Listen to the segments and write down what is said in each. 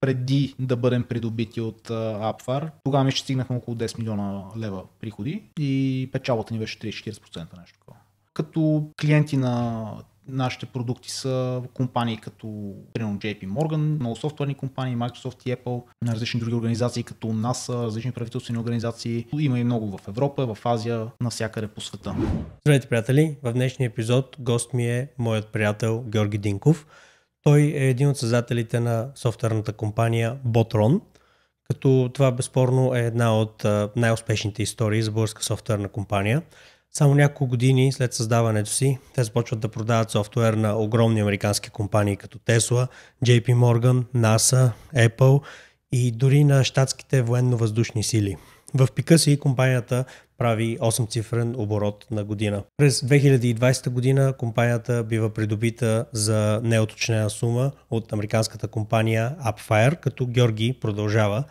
преди да бъдем придобити от Апфар. Тогава ми ще стигнахме около 10 милиона лева приходи и печалбата ни беше 30-40% нещо такова. Като клиенти на нашите продукти са компании като примерно JP Morgan, много софтуерни компании, Microsoft и Apple, на различни други организации като NASA, различни правителствени организации. Има и много в Европа, в Азия, навсякъде по света. Здравейте, приятели! В днешния епизод гост ми е моят приятел Георги Динков той е един от създателите на софтуерната компания Botron, като това безспорно е една от най-успешните истории за българска софтуерна компания. Само няколко години след създаването си, те започват да продават софтуер на огромни американски компании като Tesla, JP Morgan, NASA, Apple и дори на щатските военно-въздушни сили – в пика си компанията прави 8-цифрен оборот на година. През 2020 година компанията бива придобита за неоточнена сума от американската компания Upfire, като Георги продължава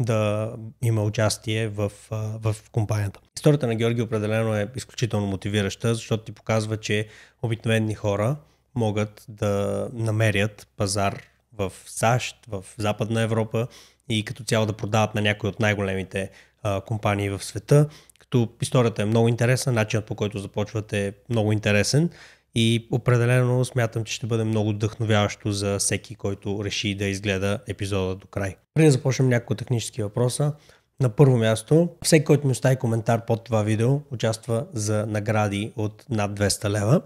да има участие в, в компанията. Историята на Георги определено е изключително мотивираща, защото ти показва, че обикновени хора могат да намерят пазар в САЩ, в Западна Европа и като цяло да продават на някои от най-големите а, компании в света, като историята е много интересна, начинът по който започват е много интересен и определено смятам, че ще бъде много вдъхновяващо за всеки, който реши да изгледа епизода до край. Преди да започнем няколко технически въпроса, на първо място, всеки, който ми остави коментар под това видео, участва за награди от над 200 лева,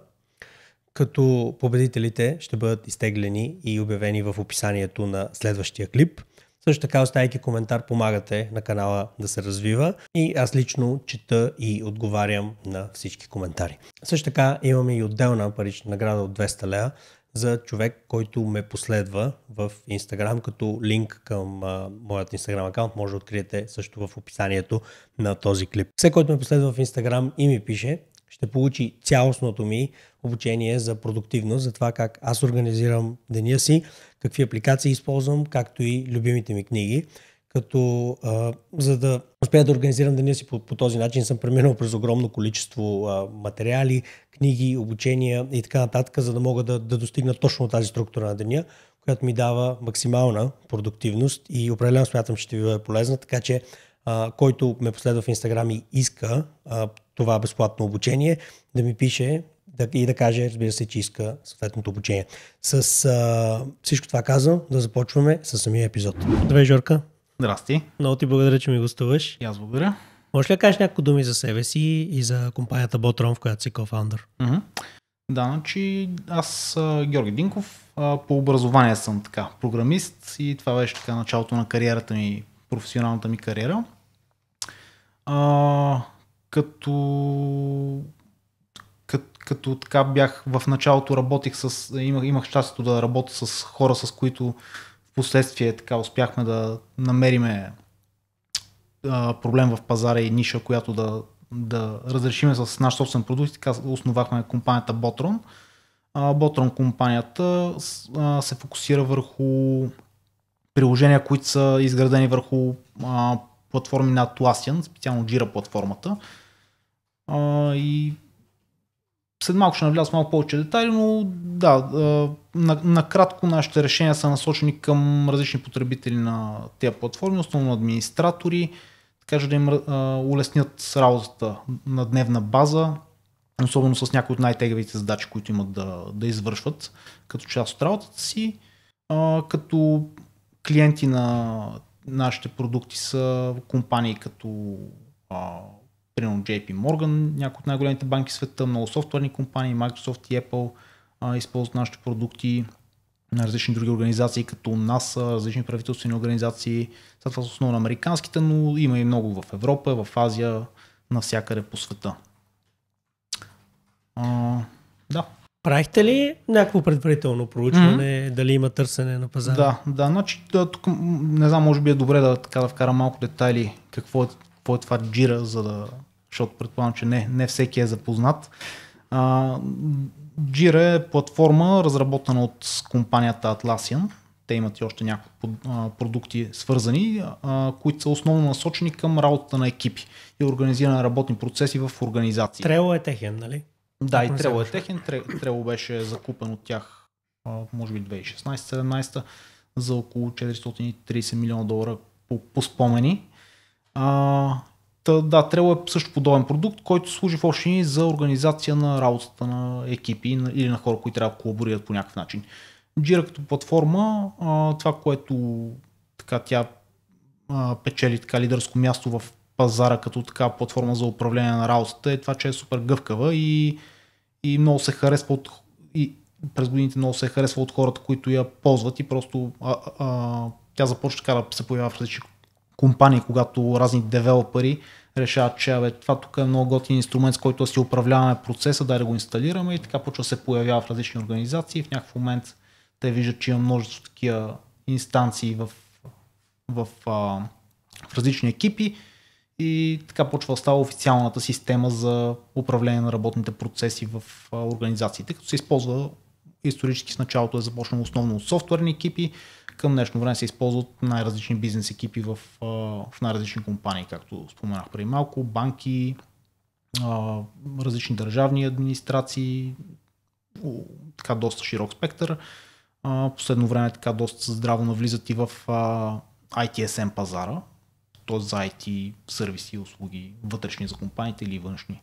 като победителите ще бъдат изтеглени и обявени в описанието на следващия клип. Също така, оставяйки коментар, помагате на канала да се развива и аз лично чета и отговарям на всички коментари. Също така имаме и отделна парична награда от 200 лева за човек, който ме последва в Instagram, като линк към а, моят Instagram аккаунт, може да откриете също в описанието на този клип. Все който ме последва в Instagram и ми пише, ще получи цялостното ми обучение за продуктивност, за това как аз организирам деня си, какви апликации използвам, както и любимите ми книги. Като а, за да успея да организирам деня си по, по този начин, съм преминал през огромно количество а, материали, книги, обучения и така нататък, за да мога да, да достигна точно тази структура на деня, която ми дава максимална продуктивност и определено смятам, че ще ви бъде полезна, така че а, който ме последва в Инстаграм и иска а, това безплатно обучение, да ми пише да, и да каже, разбира се, че иска съответното обучение. С а, всичко това казвам, да започваме с самия епизод. Здравей, Жорка. Здрасти. Много ти благодаря, че ми гостуваш. И аз благодаря. Може ли да кажеш някои думи за себе си и за компанията Botron, в която си кофаундър? Mm-hmm. Да, значи аз, Георги Динков, по образование съм така програмист и това беше така началото на кариерата ми, професионалната ми кариера. А, като като така бях в началото работих с, имах, имах щастието да работя с хора, с които в последствие така успяхме да намериме а, проблем в пазара и ниша, която да, да разрешиме с наш собствен продукт. Така основахме компанията Botron. А, Botron компанията се фокусира върху приложения, които са изградени върху а, платформи на Atlassian, специално Jira платформата. А, и след малко ще навляз малко повече детайли, но да, накратко на нашите решения са насочени към различни потребители на тези платформи, основно администратори, така че да им улеснят работата на дневна база, особено с някои от най-тегавите задачи, които имат да, да извършват като част от работата си. като клиенти на нашите продукти са компании като примерно JP Morgan, някои от най-големите банки в света, много софтуерни компании, Microsoft и Apple а, използват нашите продукти, на различни други организации, като NASA, различни правителствени организации, след това са основно американските, но има и много в Европа, в Азия, навсякъде по света. А, да. Правихте ли някакво предварително проучване, mm-hmm. дали има търсене на пазара? Да, да, значи да, тук не знам, може би е добре да, така, да вкара малко детайли какво е, какво е това джира, за да защото предполагам, че не, не всеки е запознат. А, Jira е платформа, разработена от компанията Atlassian. Те имат и още някои продукти свързани, а, които са основно насочени към работата на екипи и организиране на работни процеси в организации. Трело е техен, нали? Да, и Трело е техен. Трело беше закупен от тях, може би 2016-17 за около 430 милиона долара по, по спомени. А, Та, да, Trello е също подобен продукт, който служи в общини за организация на работата на екипи или на хора, които трябва да колаборират по някакъв начин. Jira като платформа, това, което така, тя печели така, лидерско място в пазара като така платформа за управление на работата е това, че е супер гъвкава и, и много се харесва от, и през годините много се харесва от хората, които я ползват и просто а, а, тя започва така да се появява в различни компании, когато разни девелопери решават, че абе, това тук е много готин инструмент, с който си управляваме процеса, да го инсталираме и така почва да се появява в различни организации. В някакъв момент те виждат, че има множество такива инстанции в, в, в, в различни екипи и така почва да става официалната система за управление на работните процеси в организациите, като се използва исторически с началото е започнало основно от софтуерни екипи, към днешно време се използват най-различни бизнес екипи в, в най-различни компании, както споменах преди малко, банки, различни държавни администрации, така доста широк спектър. Последно време така доста здраво навлизат и в ITSM пазара, т.е. за IT сервиси и услуги, вътрешни за компаниите или външни.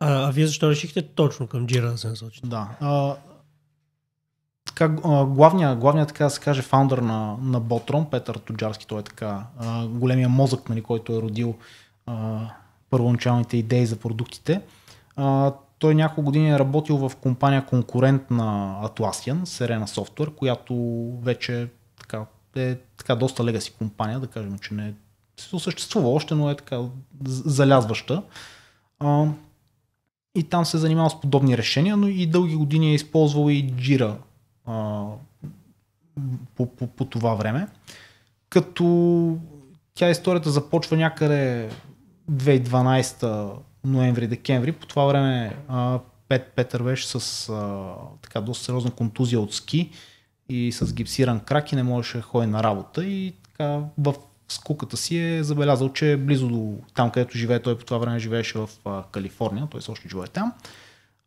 А, а вие защо решихте точно към Jira да се насочите? Да, а, така, главния, главния, така да се каже, фаундър на, на Ботрон, Петър Тоджарски, той е така големия мозък, нали, който е родил а, първоначалните идеи за продуктите. А, той няколко години е работил в компания конкурент на Atlassian, Serena Software, която вече така, е така доста легаси компания, да кажем, че не е, се съществува още, но е така залязваща. А, и там се е занимавал с подобни решения, но и дълги години е използвал и Jira а, по, по, по това време. Като тя историята започва някъде 2012 ноември-декември. По това време а, Пет Петър беше с а, така доста сериозна контузия от ски и с гипсиран крак и не можеше да ходи на работа и така в скуката си е забелязал, че е близо до там, където живее. Той по това време живееше в а, Калифорния, той също живее там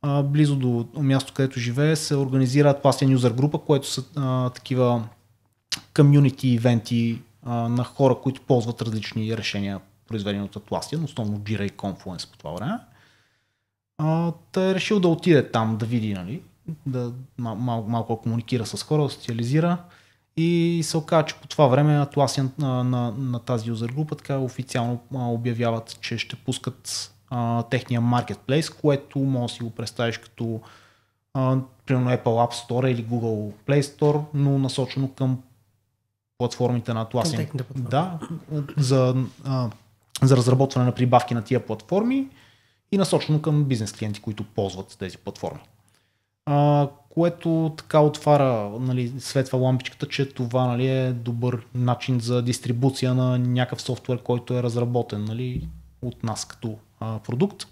а, близо до място, където живее, се организира Atlassian User група, което са а, такива комьюнити ивенти на хора, които ползват различни решения, произведени от Atlassian, основно Jira и Confluence по това време. А, той е решил да отиде там, да види, нали, да мал, мал, малко комуникира с хора, да социализира. И се оказа, че по това време Atlassian на, на, на тази юзер група така официално обявяват, че ще пускат а, техния маркетплейс, което може да си го представиш като а, примерно Apple App Store или Google Play Store, но насочено към платформите на Atlassian. Да, за, а, за разработване на прибавки на тия платформи и насочено към бизнес клиенти, които ползват тези платформи. А, което така отваря, нали, светва лампичката, че това нали, е добър начин за дистрибуция на някакъв софтуер, който е разработен нали, от нас като а, продукт.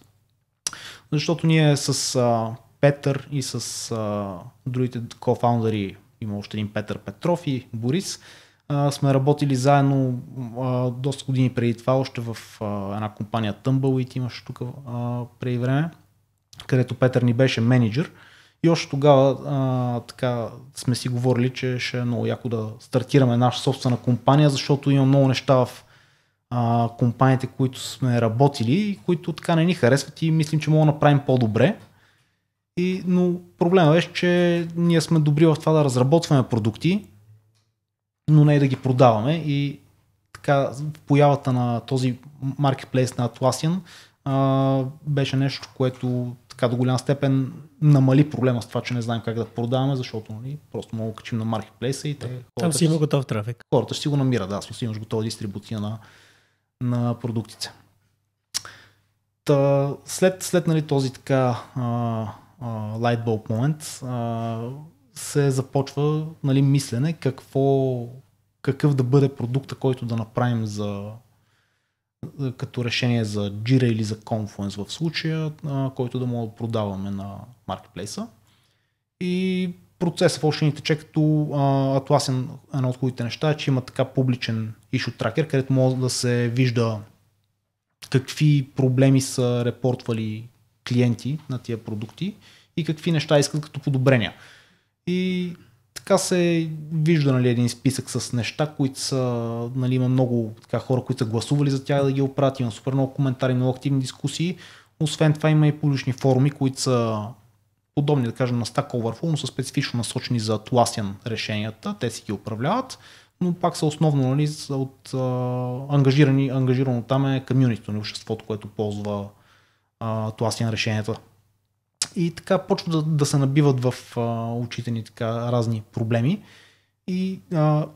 Защото ние с а, Петър и с а, другите кофаундъри, има още един Петър Петров и Борис, а, сме работили заедно а, доста години преди това, още в а, една компания Tumbleweed имаше тук а, преди време, където Петър ни беше менеджер. И още тогава а, така сме си говорили, че ще е много яко да стартираме наша собствена компания, защото има много неща в а, компаниите, които сме работили и които така не ни харесват и мислим, че мога да направим по-добре. И, но проблема беше, че ние сме добри в това да разработваме продукти, но не и да ги продаваме и така появата на този маркетплейс на Atlassian а, беше нещо, което така до голям степен намали проблема с това, че не знаем как да продаваме, защото нали, просто мога да качим на маркетплейса и те... Там си има готов трафик. Хората ще си го намират, да, смисъл имаш готова дистрибуция на, на продуктите. Та, след след нали, този така а, а, light bulb момент а, се започва нали, мислене какво, какъв да бъде продукта, който да направим за като решение за Jira или за Confluence в случая, а, който да мога да продаваме на маркетплейса. И процеса в общините, тече като а, е едно от хубавите неща, е, че има така публичен issue tracker, където може да се вижда какви проблеми са репортвали клиенти на тия продукти и какви неща искат като подобрения. И така се вижда нали, един списък с неща, които са, нали, има много така, хора, които са гласували за тях да ги оправят, има супер много коментари, много активни дискусии. Освен това има и публични форуми, които са подобни, да кажем, на Stack Overflow, но са специфично насочени за Atlassian решенията, те си ги управляват, но пак са основно нали, от, а, ангажирани, ангажирано там е комьюнитито на нали, обществото, което ползва а, Atlassian решенията. И така почва да, да се набиват в а, очите ни така разни проблеми. И а,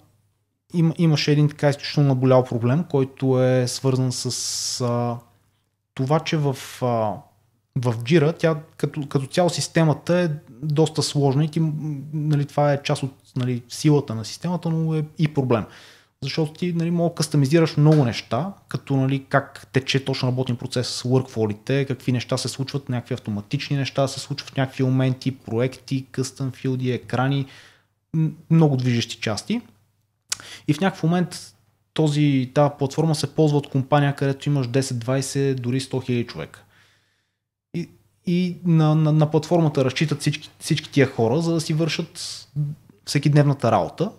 им, имаше един така изключително наболял проблем, който е свързан с а, това, че в а, в Jira, тя като, като цяло системата е доста сложна и ти, нали, това е част от нали, силата на системата, но е и проблем. Защото ти нали, мога да кастомизираш много неща, като нали, как тече точно работен процес с workflow-ите, какви неща се случват, някакви автоматични неща се случват в някакви моменти, проекти, къстъм филди, екрани, много движещи части. И в някакъв момент този, тази платформа се ползва от компания, където имаш 10, 20, дори 100 000 човека и на, на, на платформата разчитат всички, всички тия хора, за да си вършат всекидневната работа.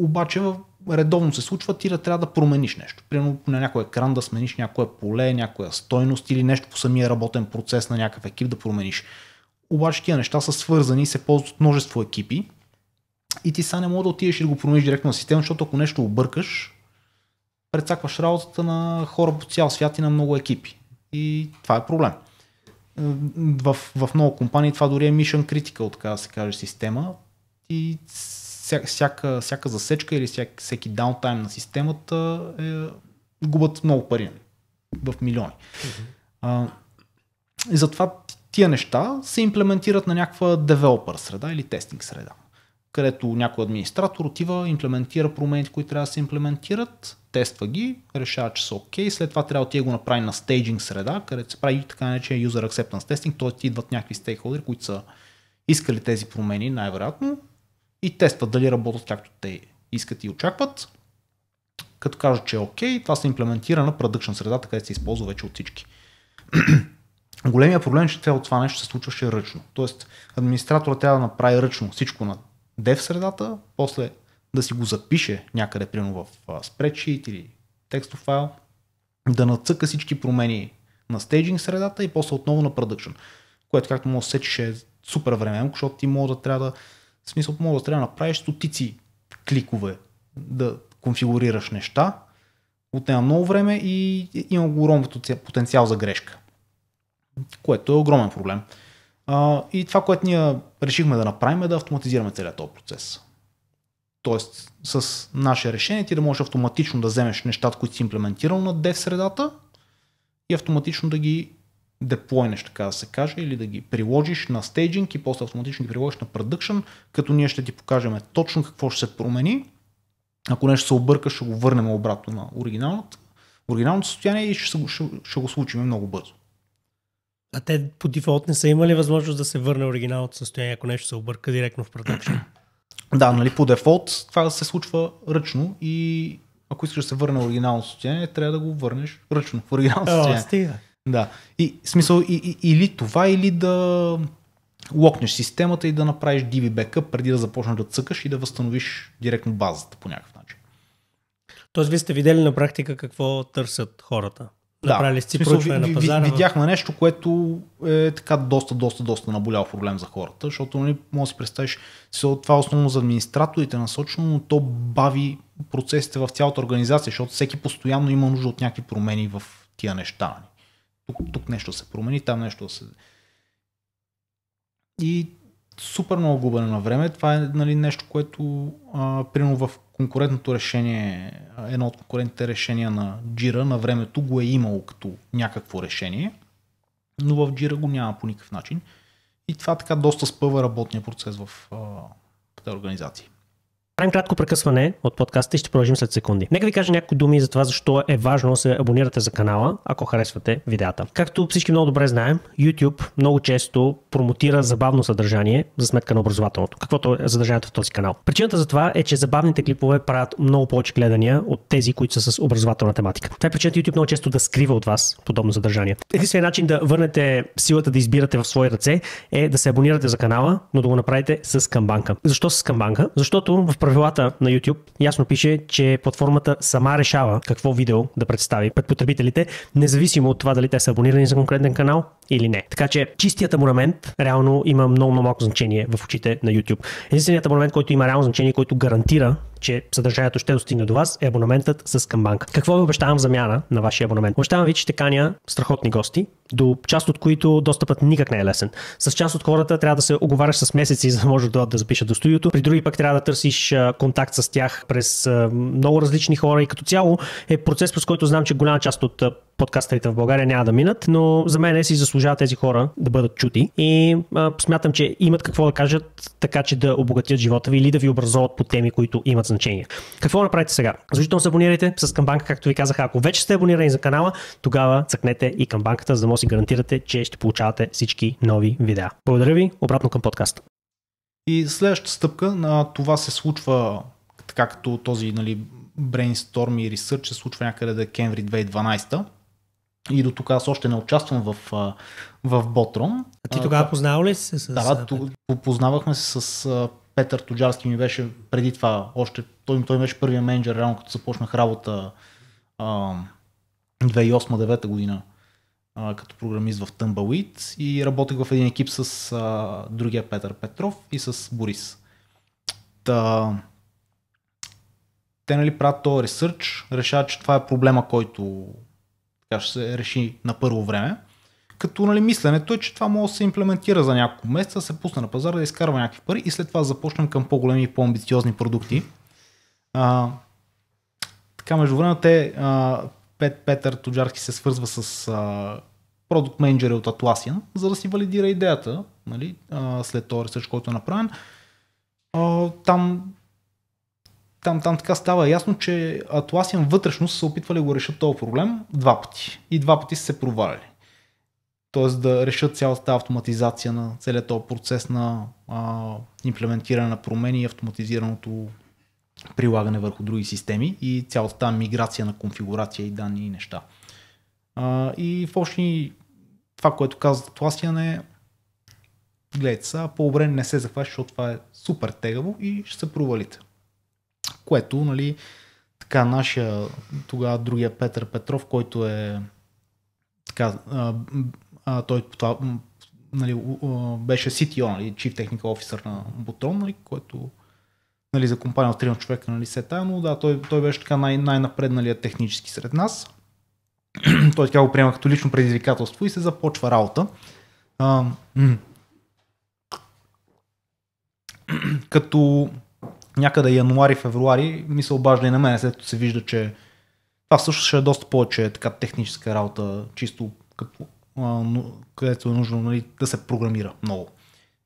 Обаче редовно се случва ти да трябва да промениш нещо. Примерно на някой екран да смениш някое поле, някоя стойност или нещо по самия работен процес на някакъв екип да промениш. Обаче тия неща са свързани и се ползват множество екипи и ти сега не мога да отидеш и да го промениш директно на система, защото ако нещо объркаш, прецакваш работата на хора по цял свят и на много екипи и това е проблем. В, в много компании това дори е mission critical, така да се каже, система и всяка, всяка засечка или всяк, всеки даунтайм на системата е, губят много пари нали, в милиони. А, и затова тия неща се имплементират на някаква девелопър среда или тестинг среда където някой администратор отива, имплементира промените, които трябва да се имплементират, тества ги, решава, че са окей, okay. след това трябва да ти го направи на стейджинг среда, където се прави така наречен User Acceptance Testing, т.е. ти идват някакви стейкхолдери, които са искали тези промени най-вероятно и тестват дали работят както те искат и очакват. Като кажат, че е окей, okay, това се имплементира на продъкшн среда, където се използва вече от всички. Големия проблем е, че това нещо се случваше ръчно. Тоест, администраторът трябва да направи ръчно всичко на Дев средата, после да си го запише някъде, примерно в спредшит или текстов файл, да нацъка всички промени на стейджинг средата и после отново на продъкшн, което както му се че е супер време, защото ти може да трябва да, в смисъл, може да трябва да направиш стотици кликове, да конфигурираш неща, отнема много време и има огромен потенциал за грешка, което е огромен проблем. А, и това, което ние решихме да направим е да автоматизираме целият този процес. Тоест, с наше решение ти да можеш автоматично да вземеш нещата, които си имплементирал на dev средата и автоматично да ги деплойнеш, така да се каже, или да ги приложиш на стейджинг и после автоматично ги приложиш на продъкшн, като ние ще ти покажем точно какво ще се промени. Ако нещо се обърка, ще го върнем обратно на оригиналното, оригиналното състояние и ще, ще, ще го случим много бързо. А те по дефолт не са имали възможност да се върне оригиналното състояние, ако нещо се обърка директно в продъкшн. Да, нали, по дефолт това се случва ръчно и ако искаш да се върне оригиналното състояние, трябва да го върнеш ръчно в оригиналното състояние. О, стига. Да. И смисъл, и, и, или това, или да локнеш системата и да направиш DB backup преди да започнеш да цъкаш и да възстановиш директно базата по някакъв начин. Тоест, вие сте видели на практика какво търсят хората Направили си смисъл, проучване на пазара. Видяхме нещо, което е така доста, доста, доста наболял проблем за хората, защото нали, може да си представиш, това е основно за администраторите насочено, но то бави процесите в цялата организация, защото всеки постоянно има нужда от някакви промени в тия неща. Нали. Тук, тук нещо се промени, там нещо се... И супер много губене на време. Това е нали, нещо, което а, примерно в конкурентното решение, едно от конкурентните решения на Jira на времето го е имало като някакво решение, но в Jira го няма по никакъв начин. И това така доста спъва работния процес в а, тези организации. Правим кратко прекъсване от подкаста и ще продължим след секунди. Нека ви кажа някои думи за това защо е важно да се абонирате за канала, ако харесвате видеята. Както всички много добре знаем, YouTube много често промотира забавно съдържание за сметка на образователното, каквото е задържанието в този канал. Причината за това е, че забавните клипове правят много повече гледания от тези, които са с образователна тематика. Това е причината YouTube много често да скрива от вас подобно съдържание. Единственият начин да върнете силата да избирате в свои ръце е да се абонирате за канала, но да го направите с камбанка. Защо с камбанка? Защото в правилата на YouTube ясно пише, че платформата сама решава какво видео да представи пред потребителите, независимо от това дали те са абонирани за конкретен канал или не. Така че чистият абонамент реално има много, много малко значение в очите на YouTube. Единственият абонамент, който има реално значение, който гарантира че съдържанието ще достигне до вас, е абонаментът с Камбанка. Какво ви обещавам замяна на вашия абонамент? Обещавам ви, че ще каня страхотни гости, до част от които достъпът никак не е лесен. С част от хората трябва да се оговаряш с месеци, за да може да, да запишат до студиото. При други пък трябва да търсиш контакт с тях през много различни хора и като цяло е процес, през който знам, че голяма част от подкастерите в България няма да минат, но за мен е си заслужава тези хора да бъдат чути и а, смятам, че имат какво да кажат, така че да обогатят живота ви или да ви образоват по теми, които имат значение. Какво направите сега? Защото се абонирайте с камбанка, както ви казах. Ако вече сте абонирани за канала, тогава цъкнете и камбанката, за да може да си гарантирате, че ще получавате всички нови видеа. Благодаря ви, обратно към подкаста. И следващата стъпка на това се случва така като този нали, brainstorm и ресърч се случва някъде Кенври 2012 и до тук аз още не участвам в, в Ботрон. А ти тогава познавал ли се с... Да, познавахме се с Петър Тоджарски ми беше преди това, още той, той беше първия менеджер, реално като започнах работа 2008-2009 година а, като програмист в Тъмбалит и работех в един екип с а, другия Петър Петров и с Борис. Та, те нали правят този ресърч, решават, че това е проблема, който така ще се реши на първо време като нали, мисленето е, че това може да се имплементира за няколко месеца, се пусне на пазара да изкарва някакви пари и след това започнем към по-големи и по-амбициозни продукти. А, така, между време те, а, Пет, Петър Тоджарски се свързва с а, продукт менеджера от Atlassian, за да си валидира идеята, нали, а, след този ресърч, който е направен. А, там там, там така става ясно, че Атласиан вътрешно са се опитвали да го решат този проблем два пъти. И два пъти са се провалили т.е. да решат цялата автоматизация на целият този процес на а, имплементиране на промени и автоматизираното прилагане върху други системи и цялата тази миграция на конфигурация и данни и неща. А, и в общи това, което каза Тласиан е гледайте са по-добре не се захваща, защото това е супер тегаво и ще се провалите. Което, нали, така нашия, тогава другия Петър Петров, който е така, а, той това, нали, беше CTO, нали, Chief Technical Officer на Бутон, нали, който нали, за компания от 3 човека нали, се е тая, но да, той, той беше така най- най-напредналият технически сред нас. той така го приема като лично предизвикателство и се започва работа. А, м- като някъде януари-февруари ми се обажда и на мен, след като се вижда, че това също ще е доста повече така техническа работа, чисто като където е нужно нали, да се програмира много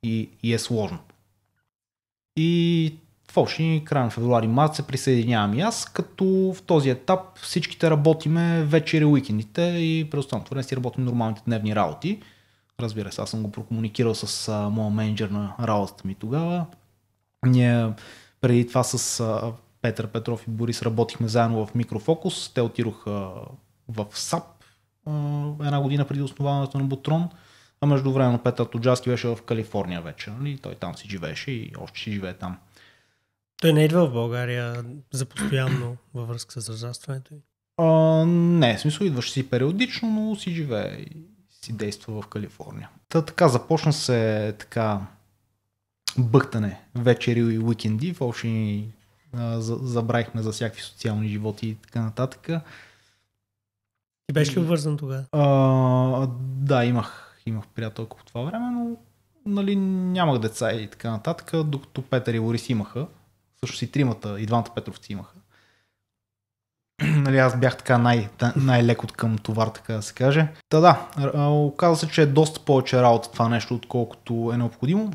и, и е сложно. И общи края на февруари, март се присъединявам и аз, като в този етап всичките работиме вечер и уикендите и през време си работим нормалните дневни работи. Разбира се, аз съм го прокомуникирал с а, моя менеджер на работата ми тогава. Ние преди това с а, Петър Петров и Борис работихме заедно в Микрофокус. Те отидоха в САП една година преди основаването на Бутрон, а на Петър Тоджаски беше в Калифорния вече. Нали? Той там си живееше и още си живее там. Той не идва в България за постоянно във връзка с разрастването? А, не, в смисъл идваше си периодично, но си живее и си действа в Калифорния. Та така започна се така бъхтане вечери и уикенди, в ни забравихме за всякакви социални животи и така нататък. Ти беше ли обвързан тогава? да, имах, имах приятелка по това време, но нали, нямах деца и така нататък, докато Петър и Борис имаха. Също си тримата, и двамата Петровци имаха. нали, аз бях така най- най-лек от към товар, така да се каже. Та да, оказа се, че е доста повече работа това нещо, отколкото е необходимо.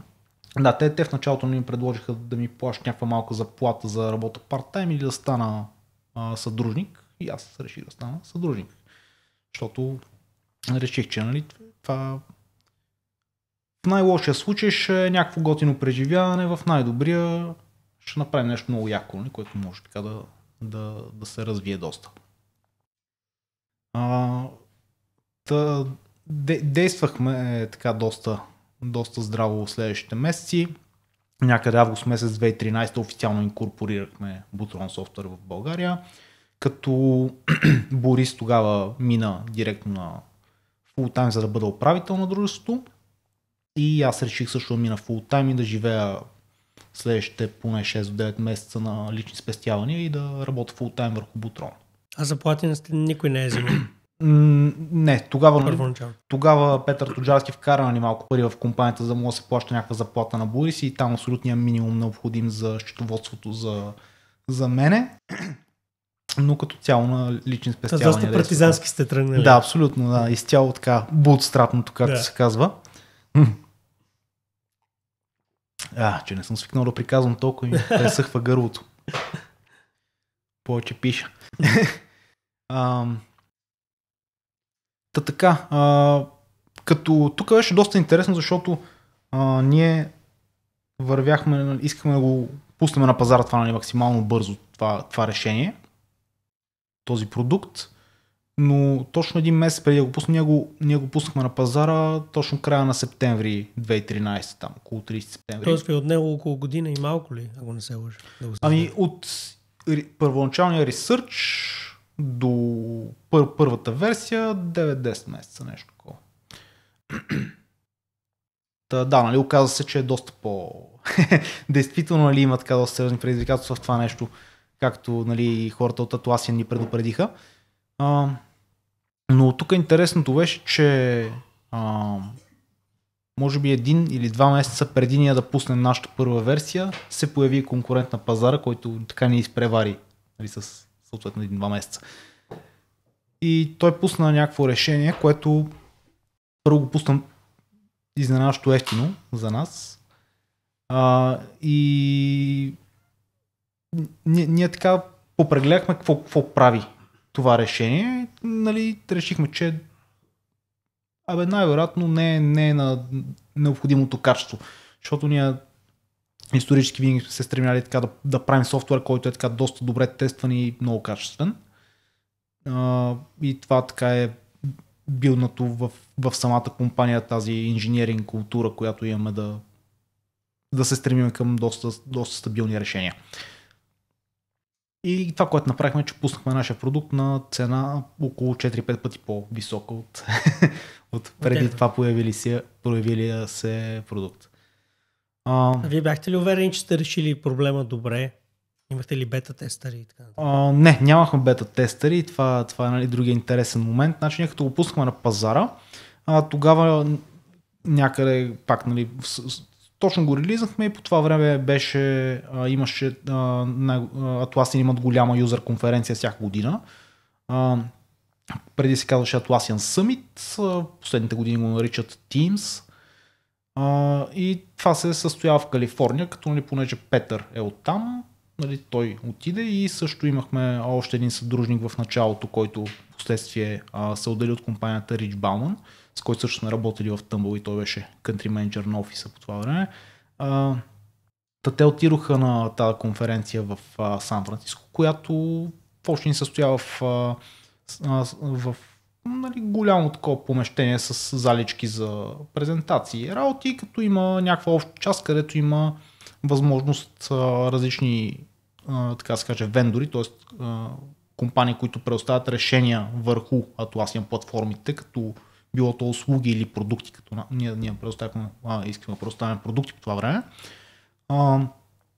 Да, те, те в началото ми предложиха да ми плащат някаква малка заплата за работа парт-тайм или да стана а, съдружник. И аз реших да стана съдружник. Защото реших, че нали, това в най-лошия случай ще е някакво готино преживяване, в най-добрия ще направим нещо много яко, нали, което може така да, да, да се развие доста. А, та, де, действахме е, така доста, доста здраво в следващите месеци. Някъде август месец 2013 официално инкорпорирахме Butron Software в България като Борис тогава мина директно на фултайм, за да бъда управител на дружеството. И аз реших също да мина фултайм и да живея следващите поне 6 до 9 месеца на лични спестявания и да работя фултайм върху Бутрон. А заплатен никой не е взимал? не, тогава, тогава Петър Тоджарски вкара ни малко пари в компанията, за да му да се плаща някаква заплата на Борис и там абсолютния минимум необходим за счетоводството за, за мене. но като цяло на лични спестявания. Доста партизански сте тръгнали. Да, абсолютно. Да. Изцяло така бутстратното, както да. се казва. А, че не съм свикнал да приказвам толкова и ми пресъхва гърлото. Повече пиша. а, та така, а, като тук беше доста интересно, защото а, ние вървяхме, искаме да го пуснем на пазара това нали, максимално бързо, това, това решение този продукт, но точно един месец преди да го пусна, ние го, ние го пуснахме на пазара точно края на септември 2013, там около 30 септември. Тоест ви отнело около година и малко ли, ако не се лъжа? Да ами от първоначалния ресърч до пър- първата версия 9-10 месеца, нещо такова. Та, да, нали, оказа се, че е доста по... Действително ли нали, има така доста сериозни предизвикателства в това нещо? както нали, хората от Атласия ни предупредиха. А, но тук интересното беше, че а, може би един или два месеца преди ние да пуснем нашата първа версия, се появи конкурент на пазара, който така ни изпревари нали, с съответно един-два месеца. И той пусна някакво решение, което първо го пусна изненадващо ефтино за нас. А, и ние, ние така попрегледахме какво, какво прави това решение. Нали, решихме, че абе, най-вероятно не, не е на необходимото качество. Защото ние исторически винаги сме се стремяли така да, да правим софтуер, който е така доста добре тестван и много качествен. А, и това така е билнато в, в самата компания тази инженеринг култура, която имаме да, да се стремим към доста, доста стабилни решения. И това, което направихме, е, че пуснахме нашия продукт на цена около 4-5 пъти по-висока от, от преди това появили се, проявилия се продукт. А, а вие бяхте ли уверени, че сте решили проблема добре? Имахте ли бета-тестъри и така? А, не, нямахме бета-тестъри. Това, това е нали, другия интересен момент. Значи, ние като го пуснахме на пазара, а, тогава някъде пак нали, точно го релизнахме и по това време беше, а, имаше, а, Atlassian имат голяма юзер конференция всяка година. А, преди се казваше Atlassian Summit, а, последните години го наричат Teams. А, и това се състоява в Калифорния, като нали, понеже Петър е оттам, нали, той отиде и също имахме още един съдружник в началото, който в последствие а, се отдели от компанията Rich Bauman с който също сме работили в Тъмбъл и той беше кънтри менеджер на офиса по това време. А, та те отидоха на тази конференция в а, Сан Франциско, която почти ни състоя в, а, в нали, голямо такова помещение с залички за презентации и работи, като има някаква обща част, където има възможност а, различни, а, така се каже, вендори, т.е. компании, които предоставят решения върху Atlassian платформите, като било то услуги или продукти, като на... ние, ние предоставяхме искаме предоставяме продукти по това време. А,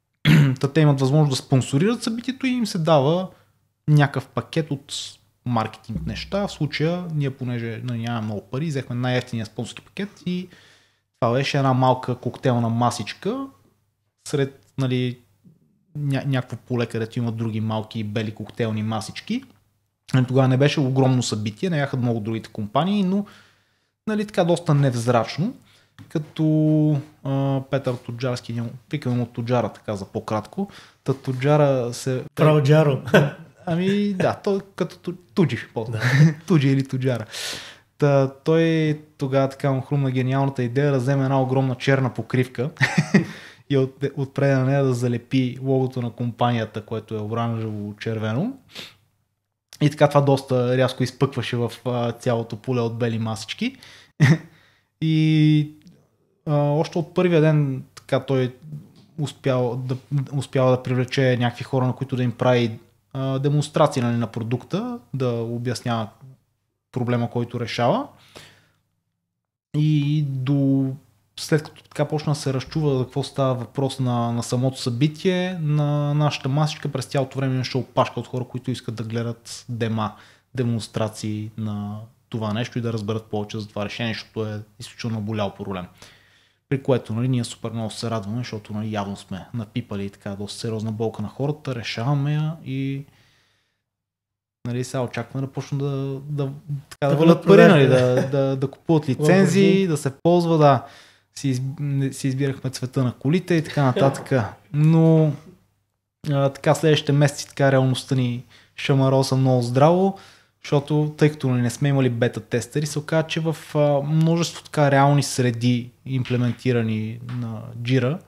та те имат възможност да спонсорират събитието и им се дава някакъв пакет от маркетинг неща. В случая ние, понеже нали, нямаме много пари, взехме най-ефтиния спонсорски пакет и това беше една малка коктейлна масичка сред нали, ня- някакво поле, където има други малки бели коктейлни масички. Нали, тогава не беше огромно събитие, не бяха много другите компании, но нали, така доста невзрачно, като а, Петър Тоджарски, викаме му Тоджара така за по-кратко, та Тоджара се... Право Джаро. Ами да, то като Туджи, да. Туджи или Тоджара. Та, той тогава така му хрумна гениалната идея да вземе една огромна черна покривка и от, отпред на нея да залепи логото на компанията, което е оранжево-червено и така това доста рязко изпъкваше в а, цялото поле от бели масички. и а, още от първия ден така той успял да, успял да привлече някакви хора, на които да им прави а, демонстрации нали, на продукта, да обяснява проблема, който решава. И до след като така почна да се разчува за какво става въпрос на, на самото събитие, на нашата масичка през цялото време имаше опашка от хора, които искат да гледат дема, демонстрации на това нещо и да разберат повече за това решение, защото е изключително болял проблем. При което нали, ние супер много се радваме, защото нали, явно сме напипали така доста сериозна болка на хората, решаваме я и нали, сега очакваме да почнат да, да, така, да, да валят пари, нали, да, да, да купуват лицензии, да се ползва, да си, си избирахме цвета на колите и така нататък. Но а, така следващите месеци така реалността ни шамароса много здраво, защото тъй като не сме имали бета тестери, се оказа, че в а, множество така реални среди имплементирани на Jira,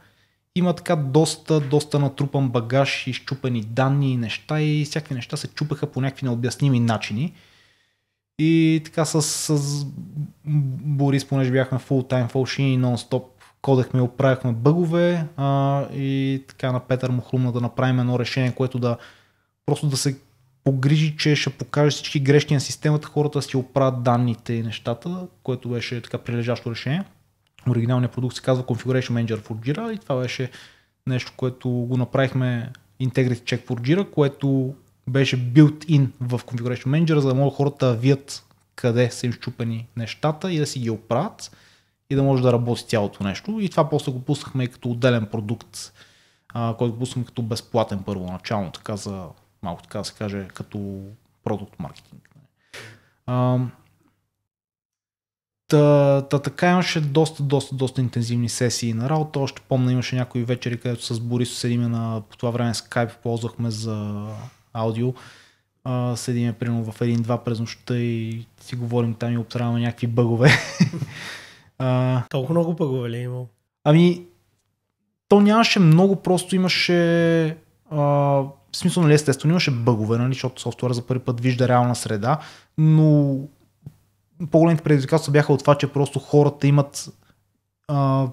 има така доста, доста натрупан багаж, изчупени данни и неща и всякакви неща се чупаха по някакви необясними начини. И така с, с Борис, понеже бяхме full time шини, нон-стоп, кодехме и оправяхме бъгове а, и така на Петър му хрумна да направим едно решение, което да просто да се погрижи, че ще покаже всички грешни на системата, хората си оправят данните и нещата, което беше така прилежащо решение. Оригиналният продукт се казва Configuration Manager for Jira и това беше нещо, което го направихме Integrity Check for Jira, което беше built-in в Configuration Manager, за да могат хората да вият къде са им щупени нещата и да си ги оправят и да може да работи цялото нещо. И това после го пуснахме и като отделен продукт, а, който го пуснахме като безплатен първоначално, така за малко така да се каже, като продукт маркетинг. Та, та така имаше доста, доста, доста интензивни сесии на работа. Още помня, имаше някои вечери, където с Борисо седиме на, по това време Skype ползвахме за аудио. А, седиме примерно в един-два през нощта и си говорим там и обсраваме някакви бъгове. а, Толкова много бъгове ли е имал? Ами, то нямаше много, просто имаше а, в смисъл, нали, естествено имаше бъгове, нали, защото софтуера за първи път вижда реална среда, но по-големите предизвикателства бяха от това, че просто хората имат а,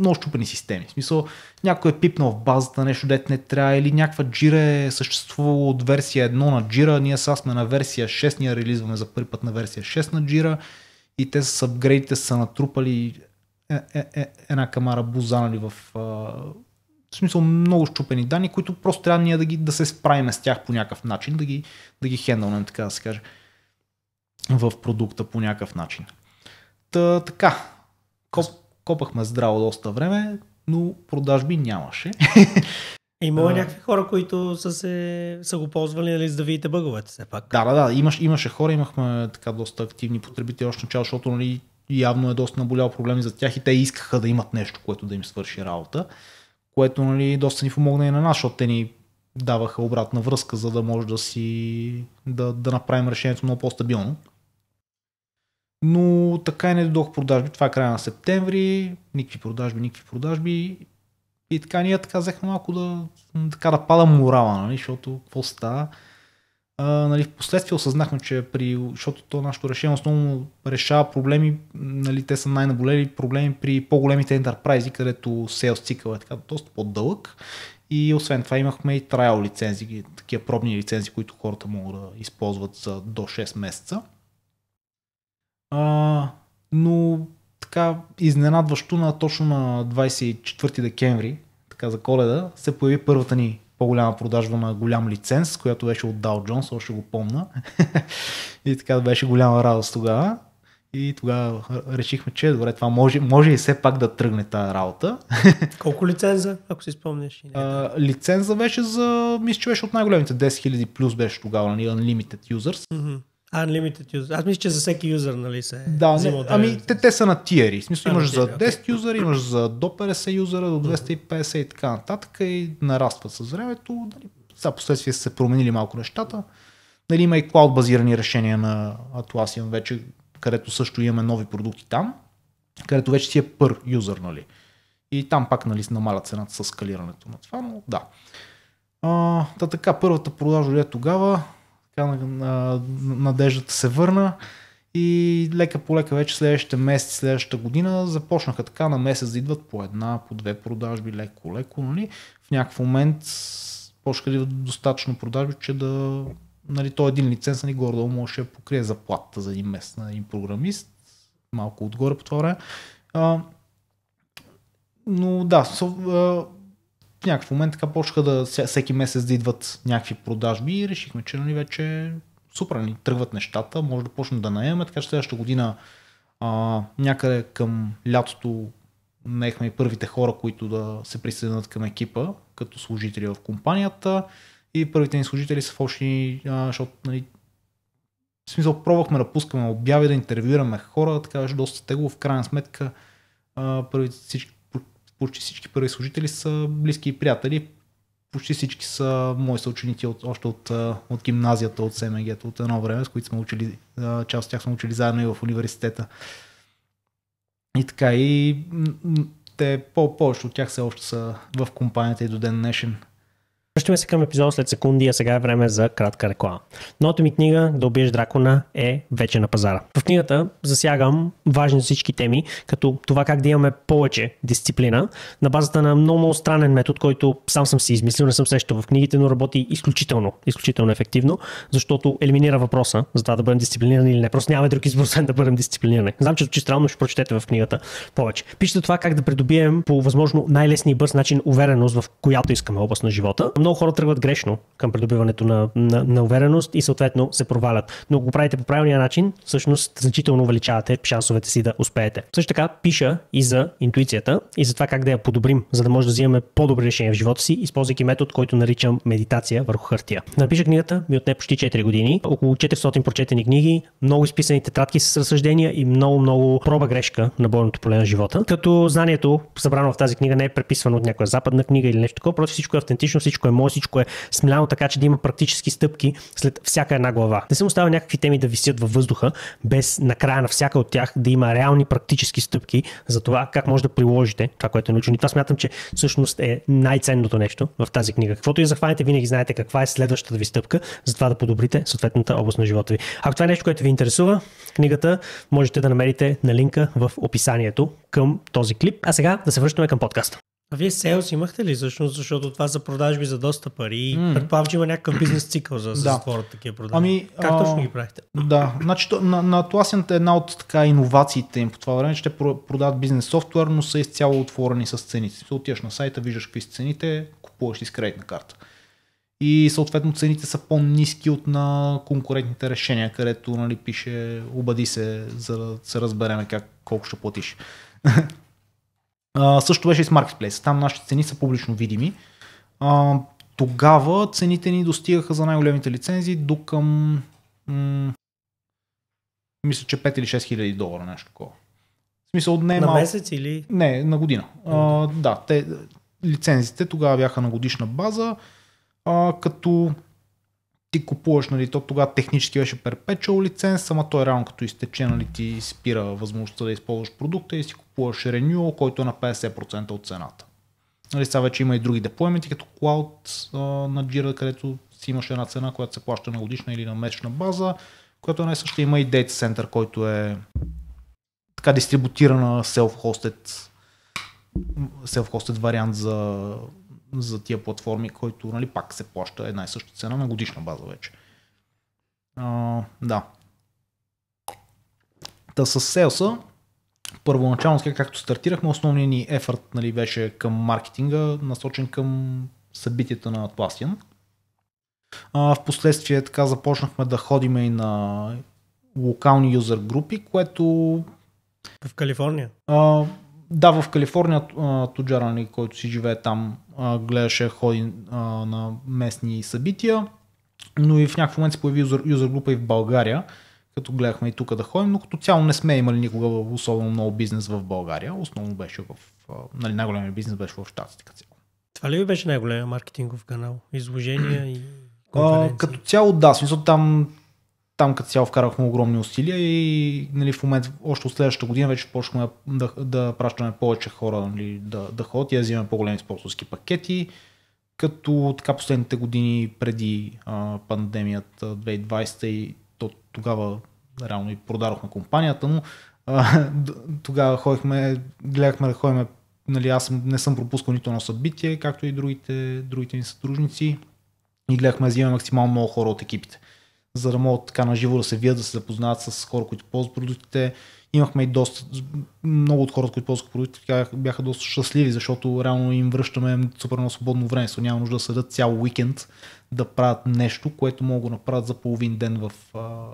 много щупени системи. В смисъл, някой е пипнал в базата нещо, дет не трябва, или някаква джира е съществувала от версия 1 на джира, ние сега сме на версия 6, ние релизваме за първи път на версия 6 на джира и те с апгрейдите са натрупали е, е, е, една камара нали, в, а, в смисъл много щупени данни, които просто трябва ние да, ги, да се справим с тях по някакъв начин, да ги, да ги хендълнем, така да се каже, в продукта по някакъв начин. Та, така, Коп... Копахме здраво доста време, но продажби нямаше. Имало а... някакви хора, които са, се, са го ползвали нали, за да видите бъговете все пак. Да, да, да. Имаш, имаше хора, имахме така доста активни потребители още начало, защото нали, явно е доста наболял проблеми за тях и те искаха да имат нещо, което да им свърши работа, което нали, доста ни помогна и на нас, защото те ни даваха обратна връзка, за да може да си да, да направим решението много по-стабилно но така и не дойдох продажби. Това е края на септември, никакви продажби, никакви продажби. И така ние така взехме малко да, така да пада морала, нали? защото какво става? А, нали, впоследствие осъзнахме, че при, защото то нашето решение основно решава проблеми, нали, те са най-наболели проблеми при по-големите enterprise, където sales цикъл е така доста по-дълъг и освен това имахме и trial лицензи, такива пробни лицензи, които хората могат да използват за до 6 месеца. А, но така изненадващо на точно на 24 декември, така за коледа, се появи първата ни по-голяма продажба на голям лиценз, която беше от Dow Jones, още го помна. и така беше голяма радост тогава. И тогава решихме, че добре, това може, може и все пак да тръгне тази работа. Колко лиценза, ако си спомняш? Е а, лиценза беше за, мисля, че беше от най-големите 10 000 плюс беше тогава, нали, Unlimited Users. Mm-hmm. Unlimited user. Аз мисля, че за всеки юзър, нали се Да, не, ами е те, те са на тиери. В смисъл а, имаш за 10 okay. юзера, имаш за до 50 юзера, до 250 и така нататък и нарастват с времето. Нали, сега последствие са се променили малко нещата. Нали, има и клауд базирани решения на Atlassian вече, където също имаме нови продукти там, където вече си е пър юзър, нали. И там пак нали, намаля цената с скалирането на това, но да. А, да така, първата продажа е тогава така надеждата се върна и лека по лека вече следващите месеци, следващата година започнаха така на месец да идват по една, по две продажби, леко, леко, нали? В някакъв момент почнаха да идват достатъчно продажби, че да нали, той един лиценз, нали, горе-долу можеше да покрие заплатата за един месец на един програмист, малко отгоре по това време. А, но да, со, а, в някакъв момент така почнаха да всеки месец да идват някакви продажби и решихме, че нали, вече супер, нали, тръгват нещата, може да почнем да наемаме, така че следващата година а, някъде към лятото наехме и първите хора, които да се присъединят към екипа, като служители в компанията и първите ни служители са общи, а, защото нали, в смисъл пробвахме да пускаме обяви, да интервюираме хора, така беше доста тегло, в крайна сметка а, първите всички почти всички първи служители са близки и приятели. Почти всички са мои съученици от, още от, от гимназията, от СМГ, от едно време, с които сме учили, част от тях сме учили заедно и в университета. И така, и те по-повече от тях все още са в компанията и до ден днешен. Връщаме се към епизод след секунди, а сега е време за кратка реклама. Новата ми книга Да убиеш дракона е вече на пазара. В книгата засягам важни за всички теми, като това как да имаме повече дисциплина на базата на много, много странен метод, който сам съм си измислил, не съм срещал в книгите, но работи изключително, изключително ефективно, защото елиминира въпроса за това да бъдем дисциплинирани или не. Просто няма друг избор, да бъдем дисциплинирани. Знам, че звучи странно, ще прочетете в книгата повече. Пишете това как да придобием по възможно най-лесния и бърз начин увереност в която искаме област на живота. Много много хора тръгват грешно към придобиването на, на, на увереност и съответно се провалят. Но ако го правите по правилния начин, всъщност значително увеличавате шансовете си да успеете. Също така пиша и за интуицията и за това как да я подобрим, за да може да взимаме по-добри решения в живота си, използвайки метод, който наричам медитация върху хартия. Напиша книгата ми отне почти 4 години, около 400 прочетени книги, много изписани тетрадки с разсъждения и много-много проба грешка на бойното поле на живота. Като знанието, събрано в тази книга, не е преписвано от някоя западна книга или нещо такова, просто всичко е автентично, всичко е е мое, всичко е смляно, така че да има практически стъпки след всяка една глава. Не съм оставил някакви теми да висят във въздуха, без накрая на всяка от тях да има реални практически стъпки за това как може да приложите това, което е научено. И това смятам, че всъщност е най-ценното нещо в тази книга. Каквото и захванете, винаги знаете каква е следващата ви стъпка, за това да подобрите съответната област на живота ви. Ако това е нещо, което ви интересува, книгата можете да намерите на линка в описанието към този клип. А сега да се връщаме към подкаста. А вие селс имахте ли всъщност, защото това са продажби за доста пари mm. предполагам, че има някакъв бизнес цикъл за да затворят такива продажби. Ами, как точно ги правихте? Да, значи на, на Atlassian е една от така иновациите им по това време, че те продават бизнес софтуер, но са изцяло отворени с цените. Отиваш на сайта, виждаш какви са цените, купуваш си с кредитна карта и съответно цените са по-низки от на конкурентните решения, където нали, пише обади се, за да се разбереме как, колко ще платиш. А, също беше и с Marketplace. Там нашите цени са публично видими. А, тогава цените ни достигаха за най-големите лицензии до към м- мисля, че 5 или 6 хиляди долара, нещо такова. В смисъл, не е на мал... месец или? Не, на година. А, да, те, лицензите тогава бяха на годишна база, а, като ти купуваш, нали, то тогава технически беше перпечал лиценз, ама той реално като изтече, нали, ти спира възможността да използваш продукта и си купуваш Renewal, който е на 50% от цената. Нали, сега вече има и други деплойменти, като Cloud а, на Jira, където си имаш една цена, която се плаща на годишна или на месечна база, която е не също има и Data Center, който е така дистрибутирана self-hosted, self-hosted вариант за за тия платформи, който нали, пак се плаща една и съща цена на годишна база вече. А, да. Та с селса, първоначално, както стартирахме, основният ни ефорт нали, беше към маркетинга, насочен към събитията на Atlassian. А, впоследствие така започнахме да ходим и на локални юзер групи, което... В Калифорния? А, да, в Калифорния Туджара, който си живее там, гледаше ходи на местни събития, но и в някакъв момент се появи юзер, юзер група и в България, като гледахме и тук да ходим, но като цяло не сме имали никога особено много бизнес в България. Основно беше в, нали, най-големият бизнес беше в Штатите като цяло. Това ли беше най-големия маркетингов канал? Изложения и конференции? А, като цяло да, смисъл там там като цяло вкарахме огромни усилия и нали, в момент, още от следващата година вече почнахме да, да пращаме повече хора нали, да, да ходят и да взимаме по-големи спонсорски пакети. Като така последните години преди а, пандемията 2020 и то, тогава реално и продадохме компанията, но а, тогава ходихме, гледахме да ходим, нали, аз не съм пропускал нито едно събитие, както и другите, другите ни сътрудници и гледахме да взимаме максимално много хора от екипите за да могат така на живо да се вият, да се запознаят с хора, които ползват продуктите. Имахме и доста, много от хората, които ползват продуктите, бяха доста щастливи, защото реално им връщаме супер много свободно време, so, няма нужда да седат цял уикенд да правят нещо, което могат да направят за половин ден в, а,